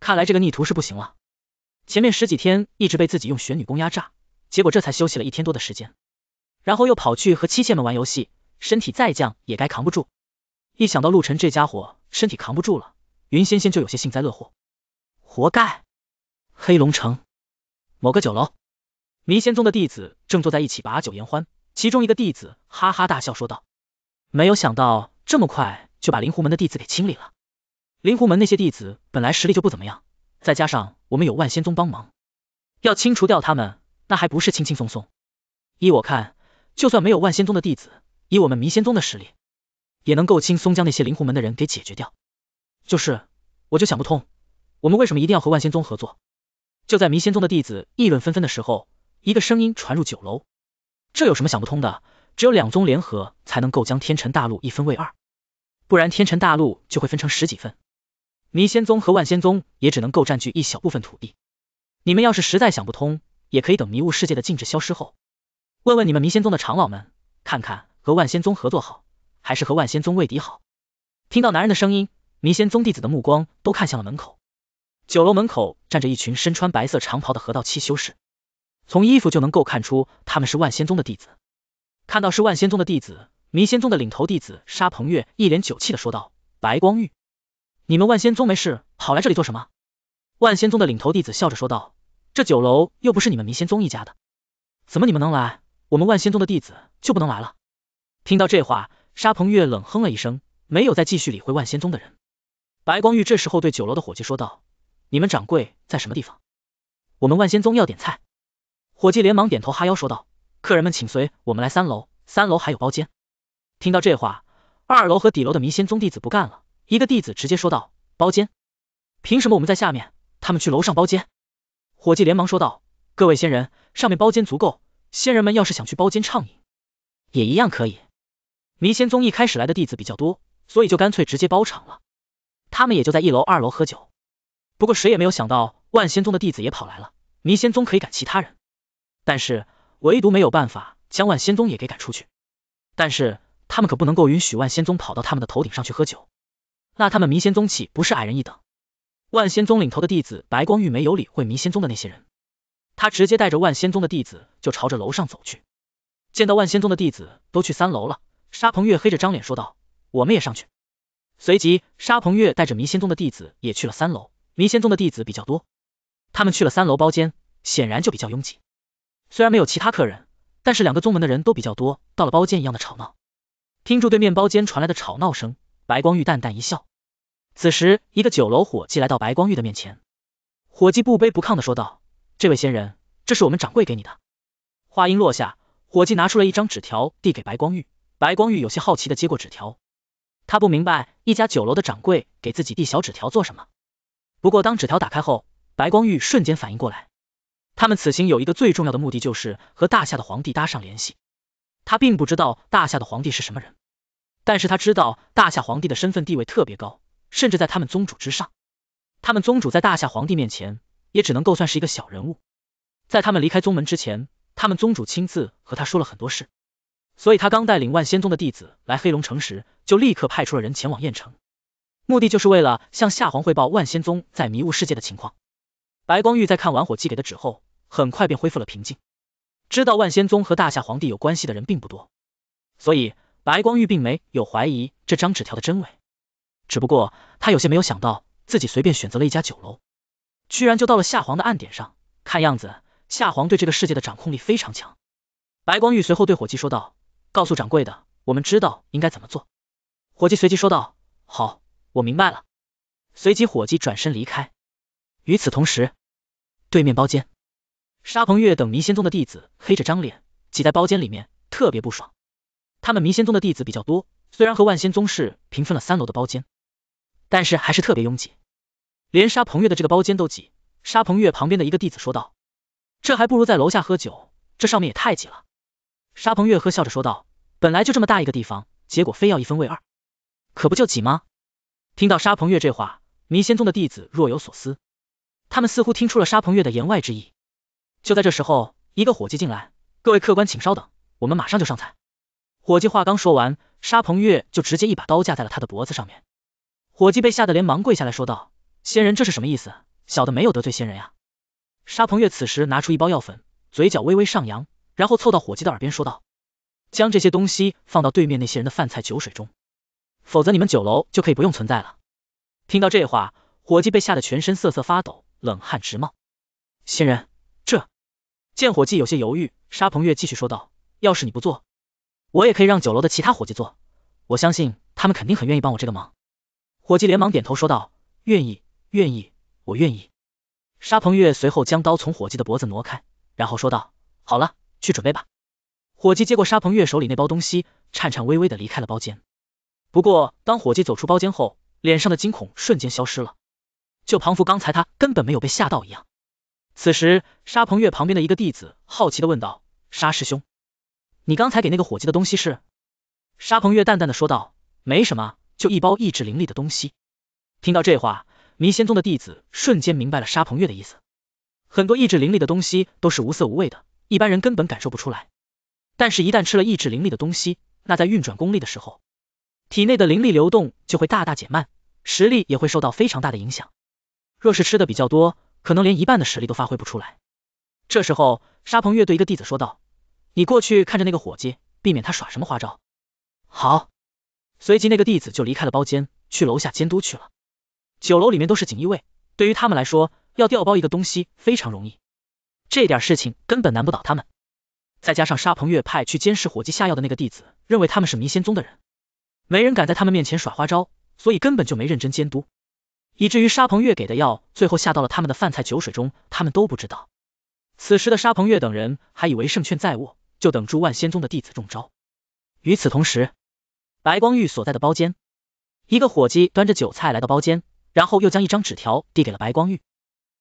看来这个逆徒是不行了。前面十几天一直被自己用玄女功压榨，结果这才休息了一天多的时间，然后又跑去和妻妾们玩游戏，身体再犟也该扛不住。一想到陆晨这家伙身体扛不住了，云仙仙就有些幸灾乐祸，活该。黑龙城某个酒楼，迷仙宗的弟子正坐在一起把酒言欢。其中一个弟子哈哈大笑说道：“没有想到这么快就把灵狐门的弟子给清理了。灵狐门那些弟子本来实力就不怎么样，再加上我们有万仙宗帮忙，要清除掉他们那还不是轻轻松松。依我看，就算没有万仙宗的弟子，以我们迷仙宗的实力，也能够轻松将那些灵狐门的人给解决掉。就是，我就想不通，我们为什么一定要和万仙宗合作？”就在迷仙宗的弟子议论纷纷的时候，一个声音传入酒楼。这有什么想不通的？只有两宗联合才能够将天辰大陆一分为二，不然天辰大陆就会分成十几份，迷仙宗和万仙宗也只能够占据一小部分土地。你们要是实在想不通，也可以等迷雾世界的禁制消失后，问问你们迷仙宗的长老们，看看和万仙宗合作好，还是和万仙宗为敌好。听到男人的声音，迷仙宗弟子的目光都看向了门口。酒楼门口站着一群身穿白色长袍的河道七修士，从衣服就能够看出他们是万仙宗的弟子。看到是万仙宗的弟子，迷仙宗的领头弟子沙鹏月一脸酒气的说道：“白光玉，你们万仙宗没事跑来这里做什么？”万仙宗的领头弟子笑着说道：“这酒楼又不是你们迷仙宗一家的，怎么你们能来，我们万仙宗的弟子就不能来了？”听到这话，沙鹏月冷哼了一声，没有再继续理会万仙宗的人。白光玉这时候对酒楼的伙计说道。你们掌柜在什么地方？我们万仙宗要点菜。伙计连忙点头哈腰说道：“客人们请随我们来三楼，三楼还有包间。”听到这话，二楼和底楼的迷仙宗弟子不干了，一个弟子直接说道：“包间？凭什么我们在下面，他们去楼上包间？”伙计连忙说道：“各位仙人，上面包间足够，仙人们要是想去包间畅饮，也一样可以。”迷仙宗一开始来的弟子比较多，所以就干脆直接包场了，他们也就在一楼、二楼喝酒。不过谁也没有想到，万仙宗的弟子也跑来了。迷仙宗可以赶其他人，但是唯独没有办法将万仙宗也给赶出去。但是他们可不能够允许万仙宗跑到他们的头顶上去喝酒，那他们迷仙宗岂不是矮人一等？万仙宗领头的弟子白光玉没有理会迷仙宗的那些人，他直接带着万仙宗的弟子就朝着楼上走去。见到万仙宗的弟子都去三楼了，沙鹏月黑着张脸说道：“我们也上去。”随即，沙鹏月带着迷仙宗的弟子也去了三楼。迷仙宗的弟子比较多，他们去了三楼包间，显然就比较拥挤。虽然没有其他客人，但是两个宗门的人都比较多，到了包间一样的吵闹。听住对面包间传来的吵闹声，白光玉淡淡一笑。此时，一个酒楼伙计来到白光玉的面前，伙计不卑不亢的说道：“这位仙人，这是我们掌柜给你的。”话音落下，伙计拿出了一张纸条递给白光玉。白光玉有些好奇的接过纸条，他不明白一家酒楼的掌柜给自己递小纸条做什么。不过，当纸条打开后，白光玉瞬间反应过来，他们此行有一个最重要的目的，就是和大夏的皇帝搭上联系。他并不知道大夏的皇帝是什么人，但是他知道大夏皇帝的身份地位特别高，甚至在他们宗主之上。他们宗主在大夏皇帝面前，也只能够算是一个小人物。在他们离开宗门之前，他们宗主亲自和他说了很多事，所以他刚带领万仙宗的弟子来黑龙城时，就立刻派出了人前往燕城。目的就是为了向夏皇汇报万仙宗在迷雾世界的情况。白光玉在看完火鸡给的纸后，很快便恢复了平静。知道万仙宗和大夏皇帝有关系的人并不多，所以白光玉并没有怀疑这张纸条的真伪。只不过他有些没有想到，自己随便选择了一家酒楼，居然就到了夏皇的暗点上。看样子，夏皇对这个世界的掌控力非常强。白光玉随后对伙计说道：“告诉掌柜的，我们知道应该怎么做。”伙计随即说道：“好。”我明白了，随即伙计转身离开。与此同时，对面包间，沙鹏月等迷仙宗的弟子黑着张脸挤在包间里面，特别不爽。他们迷仙宗的弟子比较多，虽然和万仙宗是平分了三楼的包间，但是还是特别拥挤，连沙鹏月的这个包间都挤。沙鹏月旁边的一个弟子说道：“这还不如在楼下喝酒，这上面也太挤了。”沙鹏月呵笑着说道：“本来就这么大一个地方，结果非要一分为二，可不就挤吗？”听到沙鹏月这话，迷仙宗的弟子若有所思，他们似乎听出了沙鹏月的言外之意。就在这时候，一个伙计进来，各位客官请稍等，我们马上就上菜。伙计话刚说完，沙鹏月就直接一把刀架在了他的脖子上面，伙计被吓得连忙跪下来说道：“仙人这是什么意思？小的没有得罪仙人呀。”沙鹏月此时拿出一包药粉，嘴角微微上扬，然后凑到伙计的耳边说道：“将这些东西放到对面那些人的饭菜酒水中。”否则你们酒楼就可以不用存在了。听到这话，伙计被吓得全身瑟瑟发抖，冷汗直冒。新人，这见伙计有些犹豫，沙鹏月继续说道：“要是你不做，我也可以让酒楼的其他伙计做，我相信他们肯定很愿意帮我这个忙。”伙计连忙点头说道：“愿意，愿意，我愿意。”沙鹏月随后将刀从伙计的脖子挪开，然后说道：“好了，去准备吧。”伙计接过沙鹏月手里那包东西，颤颤巍巍的离开了包间。不过，当伙计走出包间后，脸上的惊恐瞬间消失了，就仿佛刚才他根本没有被吓到一样。此时，沙鹏月旁边的一个弟子好奇的问道：“沙师兄，你刚才给那个伙计的东西是？”沙鹏月淡淡的说道：“没什么，就一包意志灵力的东西。”听到这话，迷仙宗的弟子瞬间明白了沙鹏月的意思。很多意志灵力的东西都是无色无味的，一般人根本感受不出来。但是，一旦吃了意志灵力的东西，那在运转功力的时候，体内的灵力流动就会大大减慢，实力也会受到非常大的影响。若是吃的比较多，可能连一半的实力都发挥不出来。这时候，沙鹏月对一个弟子说道：“你过去看着那个伙计，避免他耍什么花招。”好。随即那个弟子就离开了包间，去楼下监督去了。酒楼里面都是锦衣卫，对于他们来说，要调包一个东西非常容易，这点事情根本难不倒他们。再加上沙鹏月派去监视伙计下药的那个弟子，认为他们是迷仙宗的人。没人敢在他们面前耍花招，所以根本就没认真监督，以至于沙鹏月给的药最后下到了他们的饭菜酒水中，他们都不知道。此时的沙鹏月等人还以为胜券在握，就等住万仙宗的弟子中招。与此同时，白光玉所在的包间，一个伙计端着酒菜来到包间，然后又将一张纸条递给了白光玉。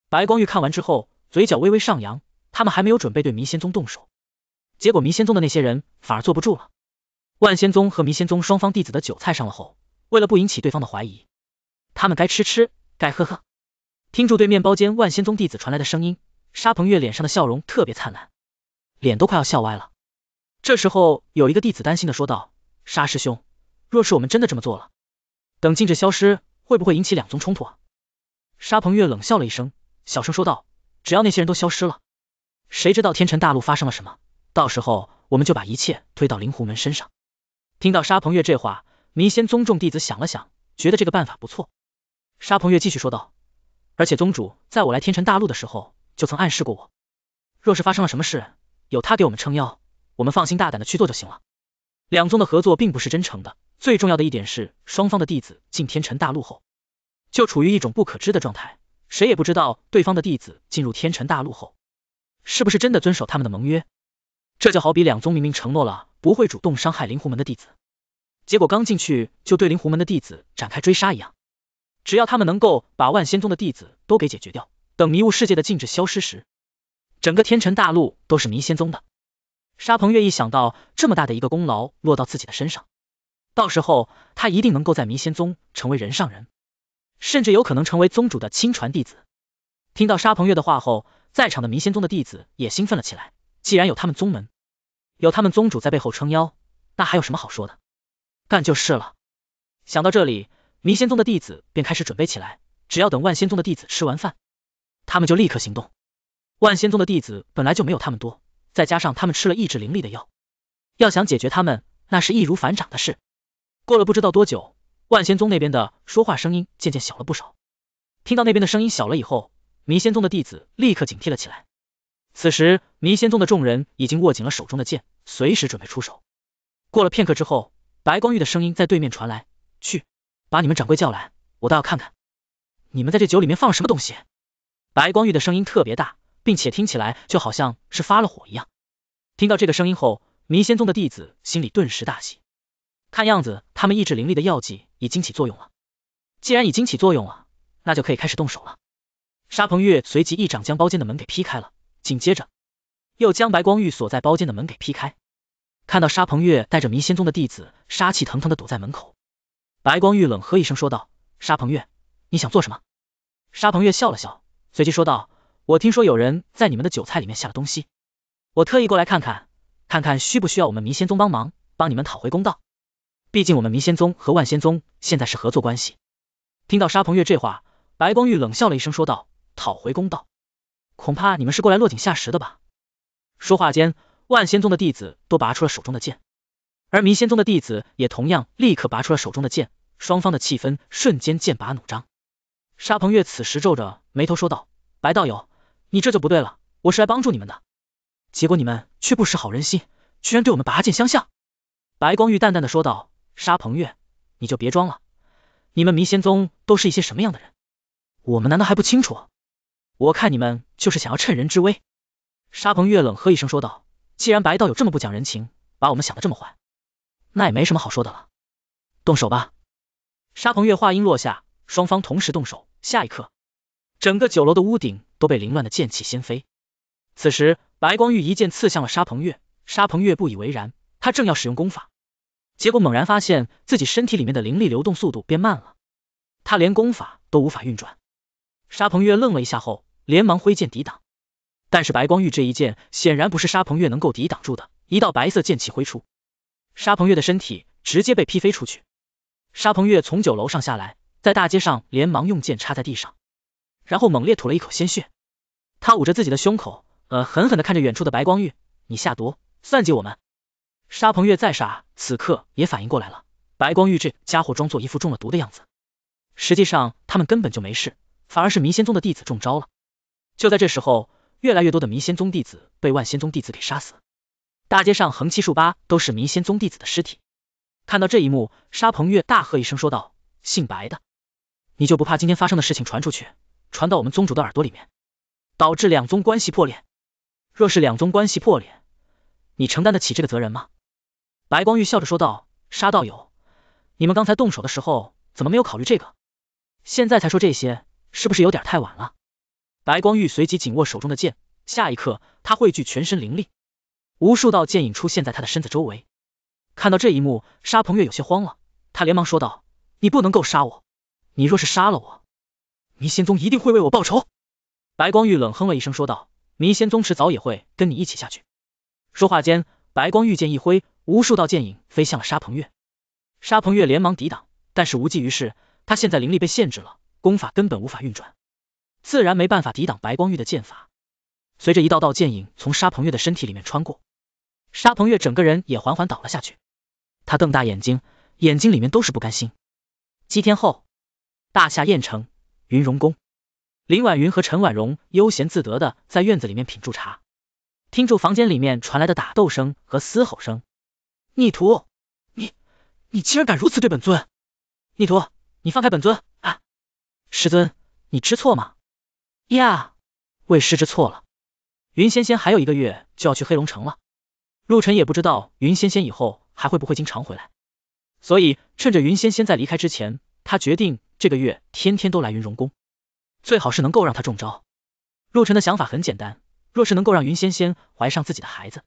白光玉看完之后，嘴角微微上扬。他们还没有准备对迷仙宗动手，结果迷仙宗的那些人反而坐不住了。万仙宗和迷仙宗双方弟子的酒菜上了后，为了不引起对方的怀疑，他们该吃吃，该喝喝。听住对面包间万仙宗弟子传来的声音，沙鹏月脸上的笑容特别灿烂，脸都快要笑歪了。这时候，有一个弟子担心的说道：“沙师兄，若是我们真的这么做了，等禁制消失，会不会引起两宗冲突？”啊？”沙鹏月冷笑了一声，小声说道：“只要那些人都消失了，谁知道天辰大陆发生了什么？到时候我们就把一切推到灵狐门身上。”听到沙鹏月这话，迷仙宗众弟子想了想，觉得这个办法不错。沙鹏月继续说道，而且宗主在我来天辰大陆的时候，就曾暗示过我，若是发生了什么事，有他给我们撑腰，我们放心大胆的去做就行了。两宗的合作并不是真诚的，最重要的一点是，双方的弟子进天辰大陆后，就处于一种不可知的状态，谁也不知道对方的弟子进入天辰大陆后，是不是真的遵守他们的盟约。这就好比两宗明明承诺了不会主动伤害灵狐门的弟子，结果刚进去就对灵狐门的弟子展开追杀一样。只要他们能够把万仙宗的弟子都给解决掉，等迷雾世界的禁制消失时，整个天辰大陆都是迷仙宗的。沙鹏月一想到这么大的一个功劳落到自己的身上，到时候他一定能够在迷仙宗成为人上人，甚至有可能成为宗主的亲传弟子。听到沙鹏月的话后，在场的迷仙宗的弟子也兴奋了起来。既然有他们宗门，有他们宗主在背后撑腰，那还有什么好说的？干就是了。想到这里，迷仙宗的弟子便开始准备起来。只要等万仙宗的弟子吃完饭，他们就立刻行动。万仙宗的弟子本来就没有他们多，再加上他们吃了意志灵力的药，要想解决他们，那是易如反掌的事。过了不知道多久，万仙宗那边的说话声音渐渐小了不少。听到那边的声音小了以后，迷仙宗的弟子立刻警惕了起来。此时，迷仙宗的众人已经握紧了手中的剑，随时准备出手。过了片刻之后，白光玉的声音在对面传来：“去，把你们掌柜叫来，我倒要看看你们在这酒里面放了什么东西。”白光玉的声音特别大，并且听起来就好像是发了火一样。听到这个声音后，迷仙宗的弟子心里顿时大喜，看样子他们抑制灵力的药剂已经起作用了。既然已经起作用了，那就可以开始动手了。沙鹏玉随即一掌将包间的门给劈开了。紧接着，又将白光玉锁在包间的门给劈开，看到沙鹏月带着迷仙宗的弟子杀气腾腾的堵在门口，白光玉冷喝一声说道：“沙鹏月，你想做什么？”沙鹏月笑了笑，随即说道：“我听说有人在你们的酒菜里面下了东西，我特意过来看看，看看需不需要我们迷仙宗帮忙，帮你们讨回公道。毕竟我们迷仙宗和万仙宗现在是合作关系。”听到沙鹏月这话，白光玉冷笑了一声说道：“讨回公道。”恐怕你们是过来落井下石的吧？说话间，万仙宗的弟子都拔出了手中的剑，而迷仙宗的弟子也同样立刻拔出了手中的剑，双方的气氛瞬间剑拔弩张。沙鹏月此时皱着眉头说道：“白道友，你这就不对了，我是来帮助你们的，结果你们却不识好人心，居然对我们拔剑相向。”白光玉淡淡的说道：“沙鹏月，你就别装了，你们迷仙宗都是一些什么样的人，我们难道还不清楚？”我看你们就是想要趁人之危，沙鹏月冷喝一声说道：“既然白道友这么不讲人情，把我们想的这么坏，那也没什么好说的了，动手吧。”沙鹏月话音落下，双方同时动手。下一刻，整个酒楼的屋顶都被凌乱的剑气掀飞。此时，白光玉一剑刺向了沙鹏月，沙鹏月不以为然，他正要使用功法，结果猛然发现自己身体里面的灵力流动速度变慢了，他连功法都无法运转。沙鹏月愣了一下后，连忙挥剑抵挡，但是白光玉这一剑显然不是沙鹏月能够抵挡住的，一道白色剑气挥出，沙鹏月的身体直接被劈飞出去。沙鹏月从酒楼上下来，在大街上连忙用剑插在地上，然后猛烈吐了一口鲜血，他捂着自己的胸口，呃，狠狠的看着远处的白光玉，你下毒算计我们！沙鹏月再傻，此刻也反应过来了，白光玉这家伙装作一副中了毒的样子，实际上他们根本就没事，反而是迷仙宗的弟子中招了。就在这时候，越来越多的迷仙宗弟子被万仙宗弟子给杀死，大街上横七竖八都是迷仙宗弟子的尸体。看到这一幕，沙鹏月大喝一声说道：“姓白的，你就不怕今天发生的事情传出去，传到我们宗主的耳朵里面，导致两宗关系破裂？若是两宗关系破裂，你承担得起这个责任吗？”白光玉笑着说道：“沙道友，你们刚才动手的时候怎么没有考虑这个？现在才说这些，是不是有点太晚了？”白光玉随即紧握手中的剑，下一刻，他汇聚全身灵力，无数道剑影出现在他的身子周围。看到这一幕，沙鹏月有些慌了，他连忙说道：“你不能够杀我，你若是杀了我，迷仙宗一定会为我报仇。”白光玉冷哼了一声，说道：“迷仙宗迟早也会跟你一起下去。”说话间，白光玉剑一挥，无数道剑影飞向了沙鹏月。沙鹏月连忙抵挡，但是无济于事，他现在灵力被限制了，功法根本无法运转。自然没办法抵挡白光玉的剑法，随着一道道剑影从沙鹏月的身体里面穿过，沙鹏月整个人也缓缓倒了下去。他瞪大眼睛，眼睛里面都是不甘心。几天后，大夏燕城云容宫，林婉云和陈婉容悠闲自得的在院子里面品住茶，听住房间里面传来的打斗声和嘶吼声。逆徒，你，你竟然敢如此对本尊！逆徒，你放开本尊！啊！师尊，你知错吗？呀，为师之错了。云仙仙还有一个月就要去黑龙城了，陆晨也不知道云仙仙以后还会不会经常回来，所以趁着云仙仙在离开之前，他决定这个月天天都来云容宫，最好是能够让她中招。陆晨的想法很简单，若是能够让云仙仙怀上自己的孩子，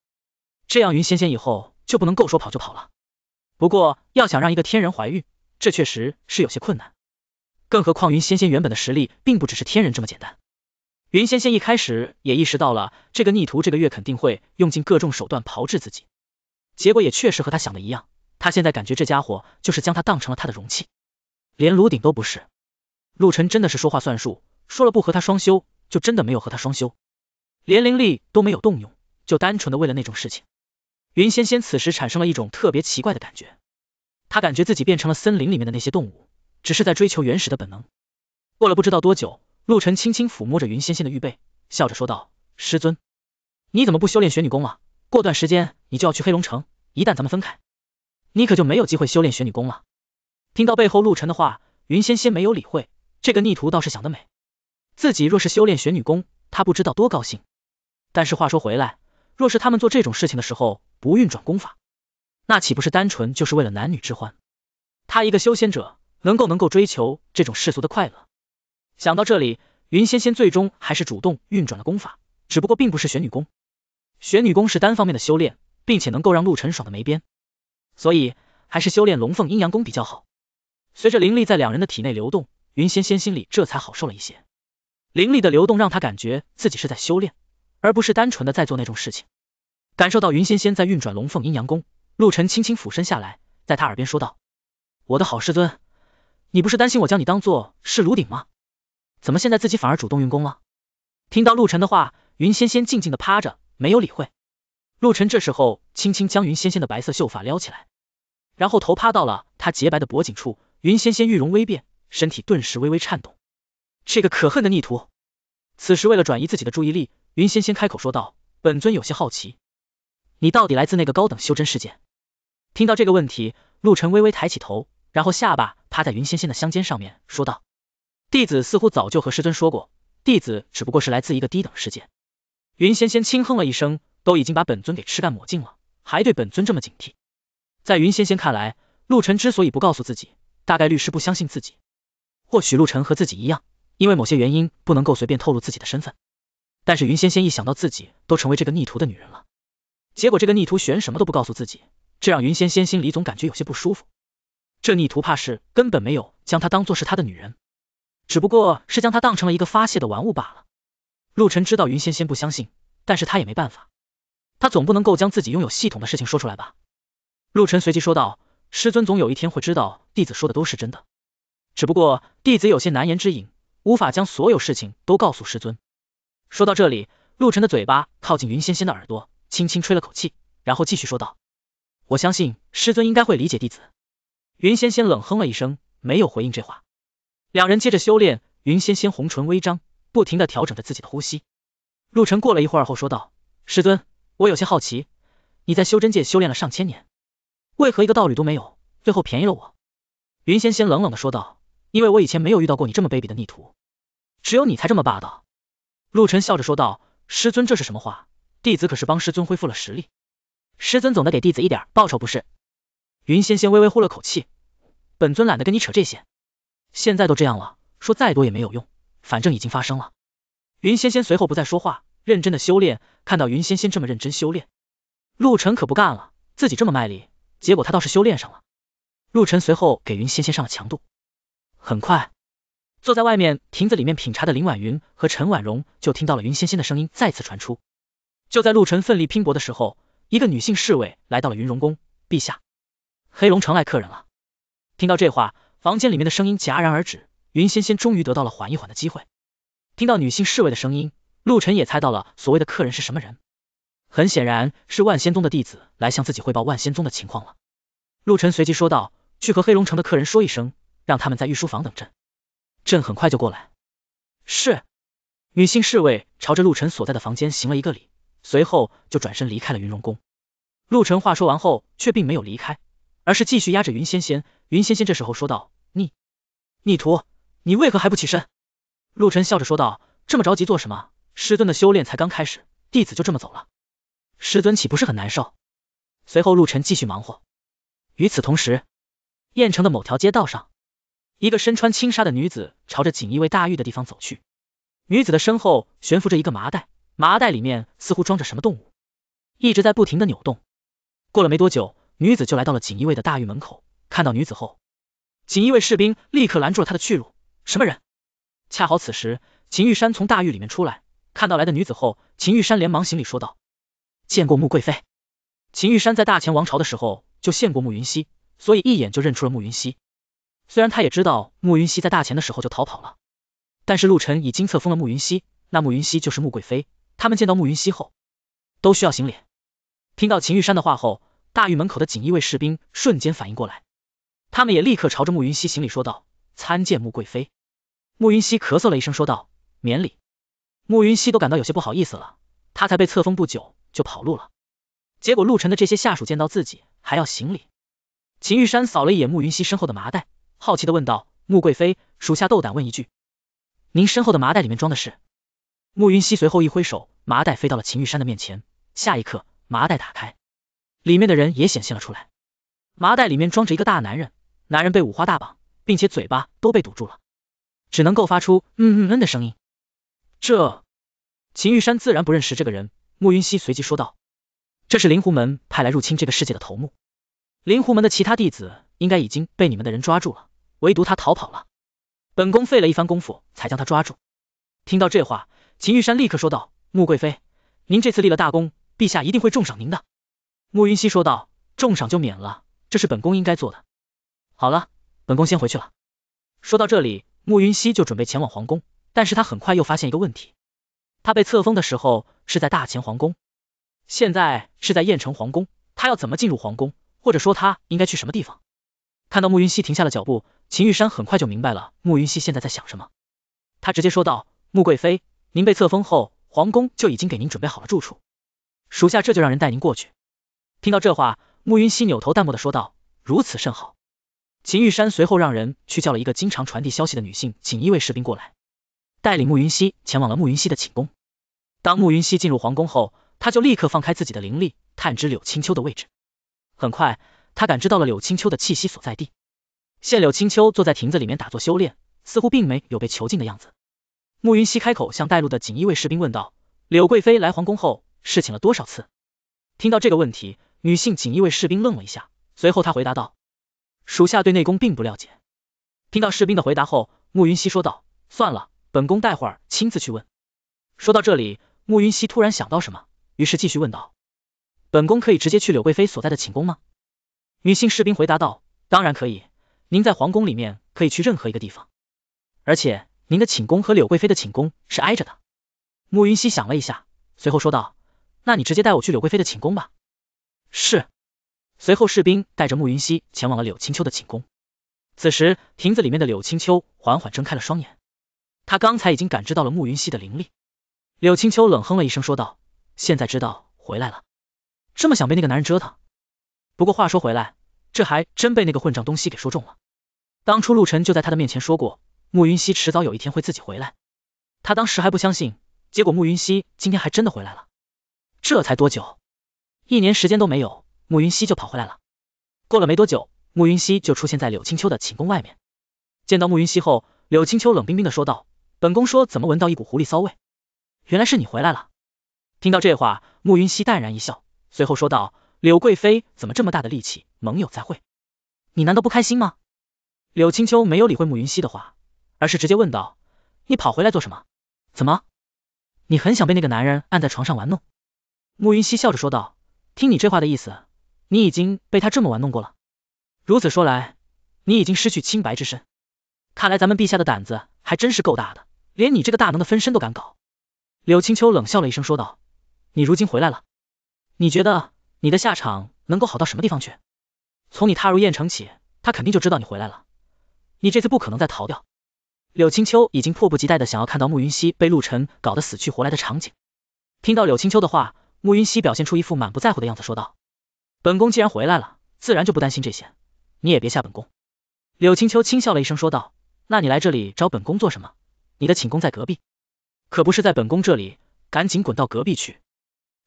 这样云仙仙以后就不能够说跑就跑了。不过要想让一个天人怀孕，这确实是有些困难，更何况云仙仙原本的实力并不只是天人这么简单。云仙仙一开始也意识到了这个逆徒这个月肯定会用尽各种手段炮制自己，结果也确实和他想的一样，他现在感觉这家伙就是将他当成了他的容器，连炉鼎都不是。陆晨真的是说话算数，说了不和他双修，就真的没有和他双修，连灵力都没有动用，就单纯的为了那种事情。云仙仙此时产生了一种特别奇怪的感觉，他感觉自己变成了森林里面的那些动物，只是在追求原始的本能。过了不知道多久。陆晨轻轻抚摸着云仙仙的玉背，笑着说道：“师尊，你怎么不修炼玄女功了？过段时间你就要去黑龙城，一旦咱们分开，你可就没有机会修炼玄女功了。”听到背后陆晨的话，云仙仙没有理会，这个逆徒倒是想得美。自己若是修炼玄女功，他不知道多高兴。但是话说回来，若是他们做这种事情的时候不运转功法，那岂不是单纯就是为了男女之欢？他一个修仙者，能够能够追求这种世俗的快乐？想到这里，云仙仙最终还是主动运转了功法，只不过并不是玄女功，玄女功是单方面的修炼，并且能够让陆晨爽的没边，所以还是修炼龙凤阴阳功比较好。随着灵力在两人的体内流动，云仙仙心里这才好受了一些，灵力的流动让他感觉自己是在修炼，而不是单纯的在做那种事情。感受到云仙仙在运转龙凤阴阳功，陆晨轻轻俯身下来，在他耳边说道：“我的好师尊，你不是担心我将你当做是炉鼎吗？”怎么现在自己反而主动运功了？听到陆晨的话，云仙仙静静的趴着，没有理会。陆晨这时候轻轻将云仙仙的白色秀发撩起来，然后头趴到了她洁白的脖颈处，云仙仙玉容微变，身体顿时微微颤动。这个可恨的逆徒！此时为了转移自己的注意力，云仙仙开口说道：“本尊有些好奇，你到底来自那个高等修真世界？”听到这个问题，陆晨微微抬起头，然后下巴趴在云仙仙的香肩上面说道。弟子似乎早就和师尊说过，弟子只不过是来自一个低等世界。云仙仙轻哼了一声，都已经把本尊给吃干抹净了，还对本尊这么警惕。在云仙仙看来，陆晨之所以不告诉自己，大概率是不相信自己。或许陆晨和自己一样，因为某些原因不能够随便透露自己的身份。但是云仙仙一想到自己都成为这个逆徒的女人了，结果这个逆徒玄什么都不告诉自己，这让云仙仙心里总感觉有些不舒服。这逆徒怕是根本没有将她当做是他的女人。只不过是将他当成了一个发泄的玩物罢了。陆晨知道云仙仙不相信，但是他也没办法，他总不能够将自己拥有系统的事情说出来吧。陆晨随即说道：“师尊总有一天会知道弟子说的都是真的，只不过弟子有些难言之隐，无法将所有事情都告诉师尊。”说到这里，陆晨的嘴巴靠近云仙仙的耳朵，轻轻吹了口气，然后继续说道：“我相信师尊应该会理解弟子。”云仙仙冷哼了一声，没有回应这话。两人接着修炼，云仙仙红唇微张，不停的调整着自己的呼吸。陆晨过了一会儿后说道：“师尊，我有些好奇，你在修真界修炼了上千年，为何一个道侣都没有？最后便宜了我。”云仙仙冷冷的说道：“因为我以前没有遇到过你这么卑鄙的逆徒，只有你才这么霸道。”陆晨笑着说道：“师尊这是什么话？弟子可是帮师尊恢复了实力，师尊总得给弟子一点报酬不是？”云仙仙微微呼了口气，本尊懒得跟你扯这些。现在都这样了，说再多也没有用，反正已经发生了。云仙仙随后不再说话，认真的修炼。看到云仙仙这么认真修炼，陆晨可不干了，自己这么卖力，结果他倒是修炼上了。陆晨随后给云仙仙上了强度。很快，坐在外面亭子里面品茶的林婉云和陈婉容就听到了云仙仙的声音再次传出。就在陆晨奋力拼搏的时候，一个女性侍卫来到了云荣宫，陛下，黑龙城来客人了。听到这话。房间里面的声音戛然而止，云仙仙终于得到了缓一缓的机会。听到女性侍卫的声音，陆晨也猜到了所谓的客人是什么人，很显然是万仙宗的弟子来向自己汇报万仙宗的情况了。陆晨随即说道，去和黑龙城的客人说一声，让他们在御书房等朕，朕很快就过来。是，女性侍卫朝着陆晨所在的房间行了一个礼，随后就转身离开了云龙宫。陆晨话说完后，却并没有离开。而是继续压着云仙仙。云仙仙这时候说道：“逆逆徒，你为何还不起身？”陆晨笑着说道：“这么着急做什么？师尊的修炼才刚开始，弟子就这么走了，师尊岂不是很难受？”随后陆晨继续忙活。与此同时，燕城的某条街道上，一个身穿轻纱的女子朝着锦衣卫大狱的地方走去。女子的身后悬浮着一个麻袋，麻袋里面似乎装着什么动物，一直在不停的扭动。过了没多久。女子就来到了锦衣卫的大狱门口，看到女子后，锦衣卫士兵立刻拦住了她的去路。什么人？恰好此时，秦玉山从大狱里面出来，看到来的女子后，秦玉山连忙行礼说道：“见过穆贵妃。”秦玉山在大前王朝的时候就见过穆云溪，所以一眼就认出了穆云溪。虽然他也知道穆云溪在大前的时候就逃跑了，但是陆晨已经册封了穆云溪，那穆云溪就是穆贵妃。他们见到穆云溪后，都需要行礼。听到秦玉山的话后，大狱门口的锦衣卫士兵瞬间反应过来，他们也立刻朝着穆云熙行礼说道：“参见穆贵妃。”穆云熙咳嗽了一声说道：“免礼。”穆云熙都感到有些不好意思了，他才被册封不久就跑路了，结果陆晨的这些下属见到自己还要行礼。秦玉山扫了一眼穆云熙身后的麻袋，好奇的问道：“穆贵妃，属下斗胆问一句，您身后的麻袋里面装的是？”穆云熙随后一挥手，麻袋飞到了秦玉山的面前，下一刻麻袋打开。里面的人也显现了出来，麻袋里面装着一个大男人，男人被五花大绑，并且嘴巴都被堵住了，只能够发出嗯嗯嗯的声音。这秦玉山自然不认识这个人，穆云熙随即说道：“这是灵狐门派来入侵这个世界的头目，灵狐门的其他弟子应该已经被你们的人抓住了，唯独他逃跑了，本宫费了一番功夫才将他抓住。”听到这话，秦玉山立刻说道：“穆贵妃，您这次立了大功，陛下一定会重赏您的。”慕云熙说道：“重赏就免了，这是本宫应该做的。好了，本宫先回去了。”说到这里，慕云熙就准备前往皇宫，但是他很快又发现一个问题，他被册封的时候是在大秦皇宫，现在是在燕城皇宫，他要怎么进入皇宫？或者说他应该去什么地方？看到慕云熙停下了脚步，秦玉山很快就明白了慕云熙现在在想什么，他直接说道：“穆贵妃，您被册封后，皇宫就已经给您准备好了住处，属下这就让人带您过去。”听到这话，慕云溪扭头淡漠的说道：“如此甚好。”秦玉山随后让人去叫了一个经常传递消息的女性锦衣卫士兵过来，带领慕云溪前往了慕云溪的寝宫。当慕云溪进入皇宫后，他就立刻放开自己的灵力，探知柳青秋的位置。很快，他感知到了柳青秋的气息所在地。现柳青秋坐在亭子里面打坐修炼，似乎并没有被囚禁的样子。慕云溪开口向带路的锦衣卫士兵问道：“柳贵妃来皇宫后，侍寝了多少次？”听到这个问题。女性锦衣卫士兵愣了一下，随后他回答道：“属下对内宫并不了解。”听到士兵的回答后，慕云溪说道：“算了，本宫待会儿亲自去问。”说到这里，慕云溪突然想到什么，于是继续问道：“本宫可以直接去柳贵妃所在的寝宫吗？”女性士兵回答道：“当然可以，您在皇宫里面可以去任何一个地方，而且您的寝宫和柳贵妃的寝宫是挨着的。”慕云溪想了一下，随后说道：“那你直接带我去柳贵妃的寝宫吧。”是。随后，士兵带着慕云溪前往了柳青秋的寝宫。此时，亭子里面的柳青秋缓缓睁开了双眼，他刚才已经感知到了慕云溪的灵力。柳青秋冷哼了一声，说道：“现在知道回来了，这么想被那个男人折腾？不过话说回来，这还真被那个混账东西给说中了。当初陆晨就在他的面前说过，慕云溪迟早有一天会自己回来。他当时还不相信，结果慕云溪今天还真的回来了。这才多久？”一年时间都没有，慕云溪就跑回来了。过了没多久，慕云溪就出现在柳青秋的寝宫外面。见到慕云溪后，柳青秋冷冰冰的说道：“本宫说怎么闻到一股狐狸骚味，原来是你回来了。”听到这话，慕云溪淡然一笑，随后说道：“柳贵妃怎么这么大的力气？盟友再会，你难道不开心吗？”柳青秋没有理会慕云溪的话，而是直接问道：“你跑回来做什么？怎么，你很想被那个男人按在床上玩弄？”慕云溪笑着说道。听你这话的意思，你已经被他这么玩弄过了。如此说来，你已经失去清白之身。看来咱们陛下的胆子还真是够大的，连你这个大能的分身都敢搞。柳青秋冷笑了一声，说道：“你如今回来了，你觉得你的下场能够好到什么地方去？从你踏入燕城起，他肯定就知道你回来了。你这次不可能再逃掉。”柳青秋已经迫不及待的想要看到慕云溪被陆晨搞得死去活来的场景。听到柳青秋的话。慕云溪表现出一副满不在乎的样子，说道：“本宫既然回来了，自然就不担心这些，你也别吓本宫。”柳青秋轻笑了一声，说道：“那你来这里找本宫做什么？你的寝宫在隔壁，可不是在本宫这里，赶紧滚到隔壁去，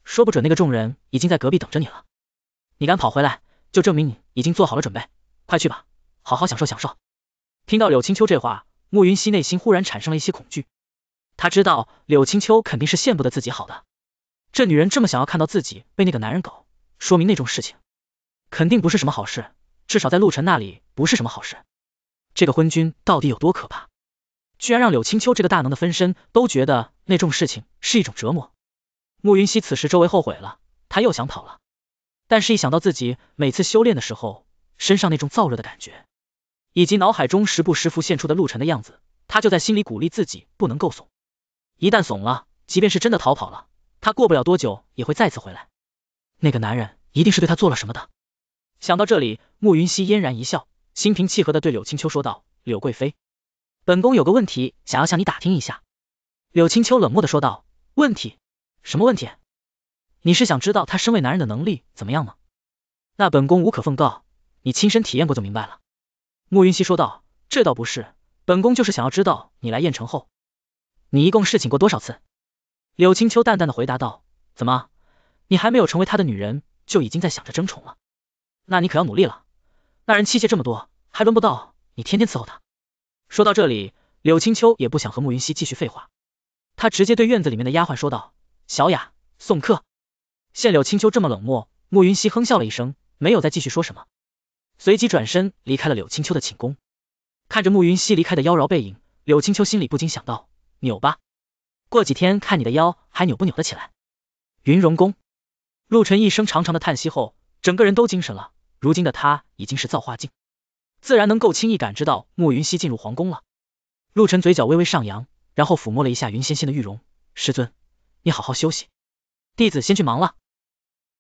说不准那个众人已经在隔壁等着你了。你敢跑回来，就证明你已经做好了准备，快去吧，好好享受享受。”听到柳青秋这话，慕云溪内心忽然产生了一些恐惧，他知道柳青秋肯定是见不得自己好的。这女人这么想要看到自己被那个男人搞，说明那种事情肯定不是什么好事，至少在陆晨那里不是什么好事。这个昏君到底有多可怕？居然让柳青秋这个大能的分身都觉得那种事情是一种折磨。慕云溪此时周围后悔了，他又想跑了，但是一想到自己每次修炼的时候身上那种燥热的感觉，以及脑海中时不时浮现出的陆晨的样子，他就在心里鼓励自己不能够怂。一旦怂了，即便是真的逃跑了。他过不了多久也会再次回来，那个男人一定是对他做了什么的。想到这里，慕云溪嫣然一笑，心平气和的对柳青秋说道：“柳贵妃，本宫有个问题想要向你打听一下。”柳青秋冷漠的说道：“问题？什么问题？你是想知道他身为男人的能力怎么样吗？那本宫无可奉告，你亲身体验过就明白了。”慕云溪说道：“这倒不是，本宫就是想要知道你来燕城后，你一共侍寝过多少次。”柳青秋淡淡的回答道：“怎么，你还没有成为他的女人，就已经在想着争宠了？那你可要努力了。那人妻妾这么多，还轮不到你天天伺候他。”说到这里，柳青秋也不想和慕云溪继续废话，他直接对院子里面的丫鬟说道：“小雅，送客。”见柳青秋这么冷漠，慕云溪哼笑了一声，没有再继续说什么，随即转身离开了柳青秋的寝宫。看着慕云溪离开的妖娆背影，柳青秋心里不禁想到：扭吧。过几天看你的腰还扭不扭得起来。云容宫，陆晨一声长长的叹息后，整个人都精神了。如今的他已经是造化境，自然能够轻易感知到慕云溪进入皇宫了。陆晨嘴角微微上扬，然后抚摸了一下云纤纤的玉容。师尊，你好好休息，弟子先去忙了。